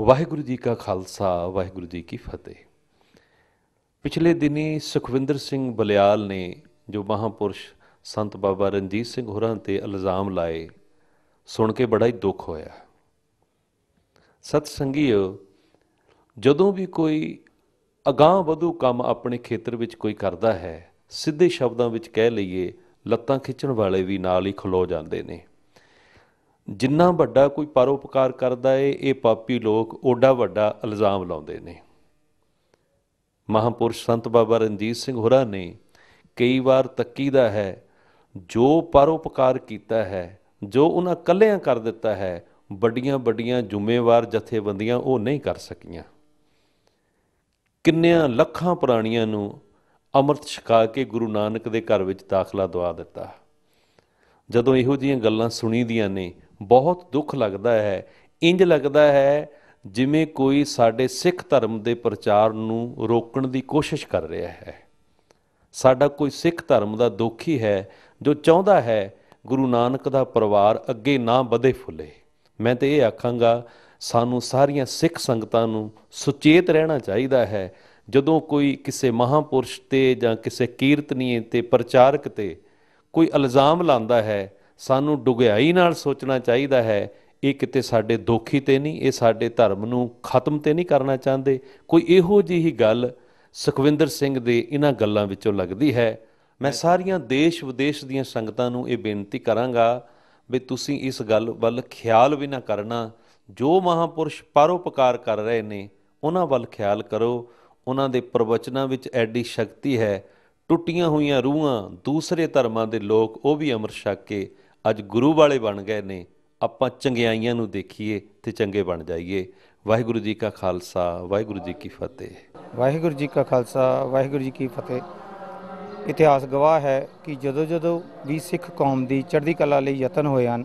ਵਾਹਿਗੁਰੂ ਜੀ ਕਾ ਖਾਲਸਾ ਵਾਹਿਗੁਰੂ ਜੀ ਕੀ ਫਤਿਹ ਪਿਛਲੇ ਦਿਨੀ ਸੁਖਵਿੰਦਰ ਸਿੰਘ ਬਲਿਆਲ ਨੇ ਜੋ ਮਹਾਪੁਰਸ਼ ਸੰਤ ਬਾਬਾ ਰਣਜੀਤ ਸਿੰਘ ਹੋਰਾਂ ਤੇ ਇਲਜ਼ਾਮ ਲਾਏ ਸੁਣ ਕੇ ਬੜਾ ਹੀ ਦੁੱਖ ਹੋਇਆ ਸਤ ਸੰਗੀਓ ਜਦੋਂ ਵੀ ਕੋਈ ਅਗਾਹ ਵਧੂ ਕੰਮ ਆਪਣੇ ਖੇਤਰ ਵਿੱਚ ਕੋਈ ਕਰਦਾ ਹੈ ਸਿੱਧੇ ਸ਼ਬਦਾਂ ਵਿੱਚ ਕਹਿ ਲਈਏ ਲੱਤਾਂ ਖਿੱਚਣ ਵਾਲੇ ਵੀ ਨਾਲ ਹੀ ਖਲੋ ਜਾਂਦੇ ਨੇ ਜਿੰਨਾ ਵੱਡਾ ਕੋਈ ਪਰਉਪਕਾਰ ਕਰਦਾ ਏ ਇਹ ਪਾਪੀ ਲੋਕ ਓਡਾ ਵੱਡਾ ਇਲਜ਼ਾਮ ਲਾਉਂਦੇ ਨੇ ਮਹਾਪੁਰਸ਼ ਸੰਤ ਬਾਬਾ ਰਣਜੀਤ ਸਿੰਘ ਹੋਰਾਂ ਨੇ ਕਈ ਵਾਰ ਤੱਕੀਦਾ ਹੈ ਜੋ ਪਰਉਪਕਾਰ ਕੀਤਾ ਹੈ ਜੋ ਉਹਨਾਂ ਕੱਲਿਆਂ ਕਰ ਦਿੱਤਾ ਹੈ ਵੱਡੀਆਂ ਵੱਡੀਆਂ ਜ਼ਿੰਮੇਵਾਰ ਜਥੇਬੰਦੀਆਂ ਉਹ ਨਹੀਂ ਕਰ ਸਕੀਆਂ ਕਿੰਨਿਆਂ ਲੱਖਾਂ ਪ੍ਰਾਣੀਆਂ ਨੂੰ ਅੰਮ੍ਰਿਤ ਛਕਾ ਕੇ ਗੁਰੂ ਨਾਨਕ ਦੇ ਘਰ ਵਿੱਚ ਦਾਖਲਾ ਦਵਾ ਦਿੱਤਾ ਜਦੋਂ ਇਹੋ ਜੀਆਂ ਗੱਲਾਂ ਸੁਣੀਦੀਆਂ ਨੇ ਬਹੁਤ ਦੁੱਖ ਲੱਗਦਾ ਹੈ ਇੰਜ ਲੱਗਦਾ ਹੈ ਜਿਵੇਂ ਕੋਈ ਸਾਡੇ ਸਿੱਖ ਧਰਮ ਦੇ ਪ੍ਰਚਾਰ ਨੂੰ ਰੋਕਣ ਦੀ ਕੋਸ਼ਿਸ਼ ਕਰ ਰਿਹਾ ਹੈ ਸਾਡਾ ਕੋਈ ਸਿੱਖ ਧਰਮ ਦਾ ਦੁਖੀ ਹੈ ਜੋ ਚਾਹੁੰਦਾ ਹੈ ਗੁਰੂ ਨਾਨਕ ਦਾ ਪਰਿਵਾਰ ਅੱਗੇ ਨਾ ਵਧੇ ਫੁੱਲੇ ਮੈਂ ਤੇ ਇਹ ਆਖਾਂਗਾ ਸਾਨੂੰ ਸਾਰੀਆਂ ਸਿੱਖ ਸੰਗਤਾਂ ਨੂੰ ਸੁਚੇਤ ਰਹਿਣਾ ਚਾਹੀਦਾ ਹੈ ਜਦੋਂ ਕੋਈ ਕਿਸੇ ਮਹਾਪੁਰਸ਼ ਤੇ ਜਾਂ ਕਿਸੇ ਕੀਰਤਨੀਏ ਤੇ ਪ੍ਰਚਾਰਕ ਤੇ ਕੋਈ ਇਲਜ਼ਾਮ ਲਾਉਂਦਾ ਹੈ ਸਾਨੂੰ ਡੁਗਿਆਈ ਨਾਲ ਸੋਚਣਾ ਚਾਹੀਦਾ ਹੈ ਇਹ ਕਿਤੇ ਸਾਡੇ ਦੋਖੀ ਤੇ ਨਹੀਂ ਇਹ ਸਾਡੇ ਧਰਮ ਨੂੰ ਖਤਮ ਤੇ ਨਹੀਂ ਕਰਨਾ ਚਾਹੁੰਦੇ ਕੋਈ ਇਹੋ ਜਿਹੀ ਗੱਲ ਸੁਖਵਿੰਦਰ ਸਿੰਘ ਦੇ ਇਹਨਾਂ ਗੱਲਾਂ ਵਿੱਚੋਂ ਲੱਗਦੀ ਹੈ ਮੈਂ ਸਾਰੀਆਂ ਦੇਸ਼ ਵਿਦੇਸ਼ ਦੀਆਂ ਸੰਗਤਾਂ ਨੂੰ ਇਹ ਬੇਨਤੀ ਕਰਾਂਗਾ ਵੀ ਤੁਸੀਂ ਇਸ ਗੱਲ ਵੱਲ ਖਿਆਲ ਵੀ ਨਾ ਕਰਨਾ ਜੋ ਮਹਾਪੁਰਸ਼ ਪਰਉਪਕਾਰ ਕਰ ਰਹੇ ਨੇ ਉਹਨਾਂ ਵੱਲ ਖਿਆਲ ਕਰੋ ਉਹਨਾਂ ਦੇ ਪ੍ਰਵਚਨਾਂ ਵਿੱਚ ਐਡੀ ਸ਼ਕਤੀ ਹੈ ਟੁੱਟੀਆਂ ਹੋਈਆਂ ਰੂਹਾਂ ਦੂਸਰੇ ਧਰਮਾਂ ਦੇ ਲੋਕ ਉਹ ਵੀ ਅਮਰ ਛੱਕ ਕੇ ਅੱਜ ਗੁਰੂ ਵਾਲੇ ਬਣ ਗਏ ਨੇ ਆਪਾਂ ਚੰਗਿਆਈਆਂ ਨੂੰ ਦੇਖੀਏ ਤੇ ਚੰਗੇ ਬਣ ਜਾਈਏ ਵਾਹਿਗੁਰੂ ਜੀ ਕਾ ਖਾਲਸਾ ਵਾਹਿਗੁਰੂ ਜੀ ਕੀ ਫਤਿਹ ਵਾਹਿਗੁਰੂ ਜੀ ਕਾ ਖਾਲਸਾ ਵਾਹਿਗੁਰੂ ਜੀ ਕੀ ਫਤਿਹ ਇਤਿਹਾਸ ਗਵਾਹ ਹੈ ਕਿ ਜਦੋਂ-ਜਦੋਂ ਵੀ ਸਿੱਖ ਕੌਮ ਦੀ ਚੜ੍ਹਦੀ ਕਲਾ ਲਈ ਯਤਨ ਹੋਏ ਹਨ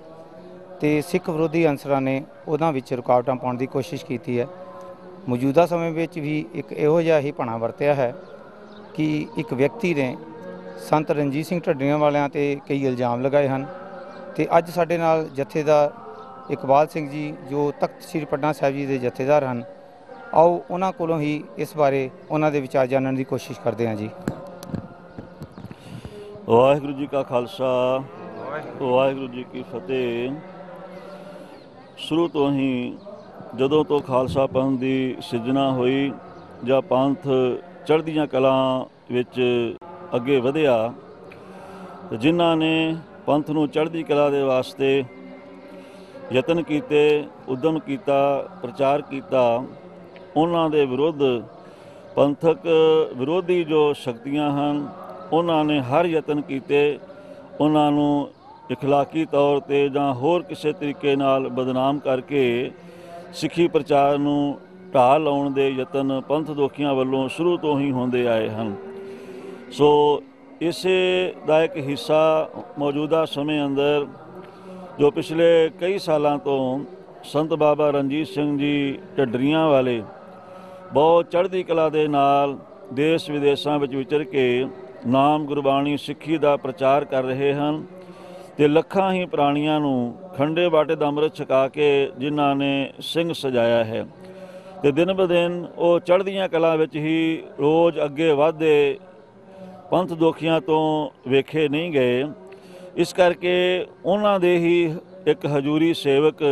ਤੇ ਸਿੱਖ ਵਿਰੋਧੀ ਅੰਸਰਾਂ ਨੇ ਉਹਨਾਂ ਵਿੱਚ ਰੁਕਾਵਟਾਂ ਪਾਉਣ ਦੀ ਕੋਸ਼ਿਸ਼ ਕੀਤੀ ਹੈ ਮੌਜੂਦਾ ਸਮੇਂ ਵਿੱਚ ਵੀ ਇੱਕ ਇਹੋ ਜਿਹਾ ਹੀ ਪਣਾ ਵਰਤਿਆ ਹੈ ਕਿ ਇੱਕ ਵਿਅਕਤੀ ਨੇ ਸੰਤ ਰਣਜੀਤ ਸਿੰਘ ਢੱਡੀਆਂ ਵਾਲਿਆਂ ਤੇ ਕਈ ਇਲਜ਼ਾਮ ਲਗਾਏ ਹਨ ਤੇ ਅੱਜ ਸਾਡੇ ਨਾਲ ਜਥੇਦਾਰ ਇਕਬਾਲ ਸਿੰਘ ਜੀ ਜੋ ਤਖਤ ਸ੍ਰੀ ਪਟਨਾ ਸਾਹਿਬ ਜੀ ਦੇ ਜਥੇਦਾਰ ਹਨ ਆਓ ਉਹਨਾਂ ਕੋਲੋਂ ਹੀ ਇਸ ਬਾਰੇ ਉਹਨਾਂ ਦੇ ਵਿਚਾਰ ਜਾਣਨ ਦੀ ਕੋਸ਼ਿਸ਼ ਕਰਦੇ ਹਾਂ ਜੀ ਵਾਹਿਗੁਰੂ ਜੀ ਕਾ ਖਾਲਸਾ ਵਾਹਿਗੁਰੂ ਜੀ ਕੀ ਫਤਿਹ ਸ਼ੁਰੂ ਤੋਂ ਹੀ ਜਦੋਂ ਤੋਂ ਖਾਲਸਾ ਪੰਥ ਦੀ ਸਿਰਜਣਾ ਹੋਈ ਜਾਂ ਪੰਥ ਚੜ੍ਹਦੀਆਂ ਕਲਾਂ ਵਿੱਚ ਅੱਗੇ ਵਧਿਆ ਜਿਨ੍ਹਾਂ ਨੇ ਪੰਥ ਨੂੰ ਚੜ੍ਹਦੀ ਕਲਾ ਦੇ ਵਾਸਤੇ ਯਤਨ ਕੀਤੇ ਉਦਮ ਕੀਤਾ ਪ੍ਰਚਾਰ ਕੀਤਾ ਉਹਨਾਂ ਦੇ ਵਿਰੁੱਧ ਪੰਥਕ ਵਿਰੋਧੀ ਜੋ ਸ਼ਕਤੀਆਂ ਹਨ ਉਹਨਾਂ ਨੇ ਹਰ ਯਤਨ ਕੀਤੇ ਉਹਨਾਂ ਨੂੰ اخلاقی ਤੌਰ ਤੇ ਜਾਂ ਹੋਰ ਕਿਸੇ ਤਰੀਕੇ ਨਾਲ ਬਦਨਾਮ ਕਰਕੇ ਸਿੱਖੀ ਪ੍ਰਚਾਰ ਨੂੰ ਢਾਹ ਲਾਉਣ ਦੇ ਯਤਨ ਪੰਥ ਦੋਖੀਆਂ ਵੱਲੋਂ ਸ਼ੁਰੂ ਤੋਂ ਹੀ ਹੁੰਦੇ ਆਏ ਹਨ ਸੋ ਇਸੇ ਦਾ ਇੱਕ ਹਿੱਸਾ ਮੌਜੂਦਾ ਸਮੇਂ ਅੰਦਰ ਜੋ ਪਿਛਲੇ ਕਈ ਸਾਲਾਂ ਤੋਂ ਸੰਤ ਬਾਬਾ ਰਣਜੀਤ ਸਿੰਘ ਜੀ ਢੱਡਰੀਆਂ ਵਾਲੇ ਬਹੁਤ ਚੜ੍ਹਦੀ ਕਲਾ ਦੇ ਨਾਲ ਦੇਸ਼ ਵਿਦੇਸ਼ਾਂ ਵਿੱਚ ਵਿਚਰ ਕੇ ਨਾਮ ਗੁਰਬਾਣੀ ਸਿੱਖੀ ਦਾ ਪ੍ਰਚਾਰ ਕਰ ਰਹੇ ਹਨ ਤੇ ਲੱਖਾਂ ਹੀ ਪ੍ਰਾਣੀਆਂ ਨੂੰ ਖੰਡੇ ਬਾਟੇ ਦਾ ਅੰਮ੍ਰਿਤ ਛਕਾ ਕੇ ਜਿਨ੍ਹਾਂ ਨੇ ਸਿੰਘ ਸਜਾਇਆ ਹੈ ਤੇ ਦਿਨ ਬਦਿਨ ਉਹ ਚੜ੍ਹਦੀਆਂ ਕਲਾ ਵਿੱਚ ਹੀ ਰੋਜ਼ ਅੱਗੇ ਵਧਦੇ ਪੰਥ ਦੋਖੀਆਂ ਤੋਂ ਵੇਖੇ ਨਹੀਂ ਗਏ ਇਸ ਕਰਕੇ ਉਹਨਾਂ ਦੇ ਹੀ ਇੱਕ ਹਜ਼ੂਰੀ ਸੇਵਕ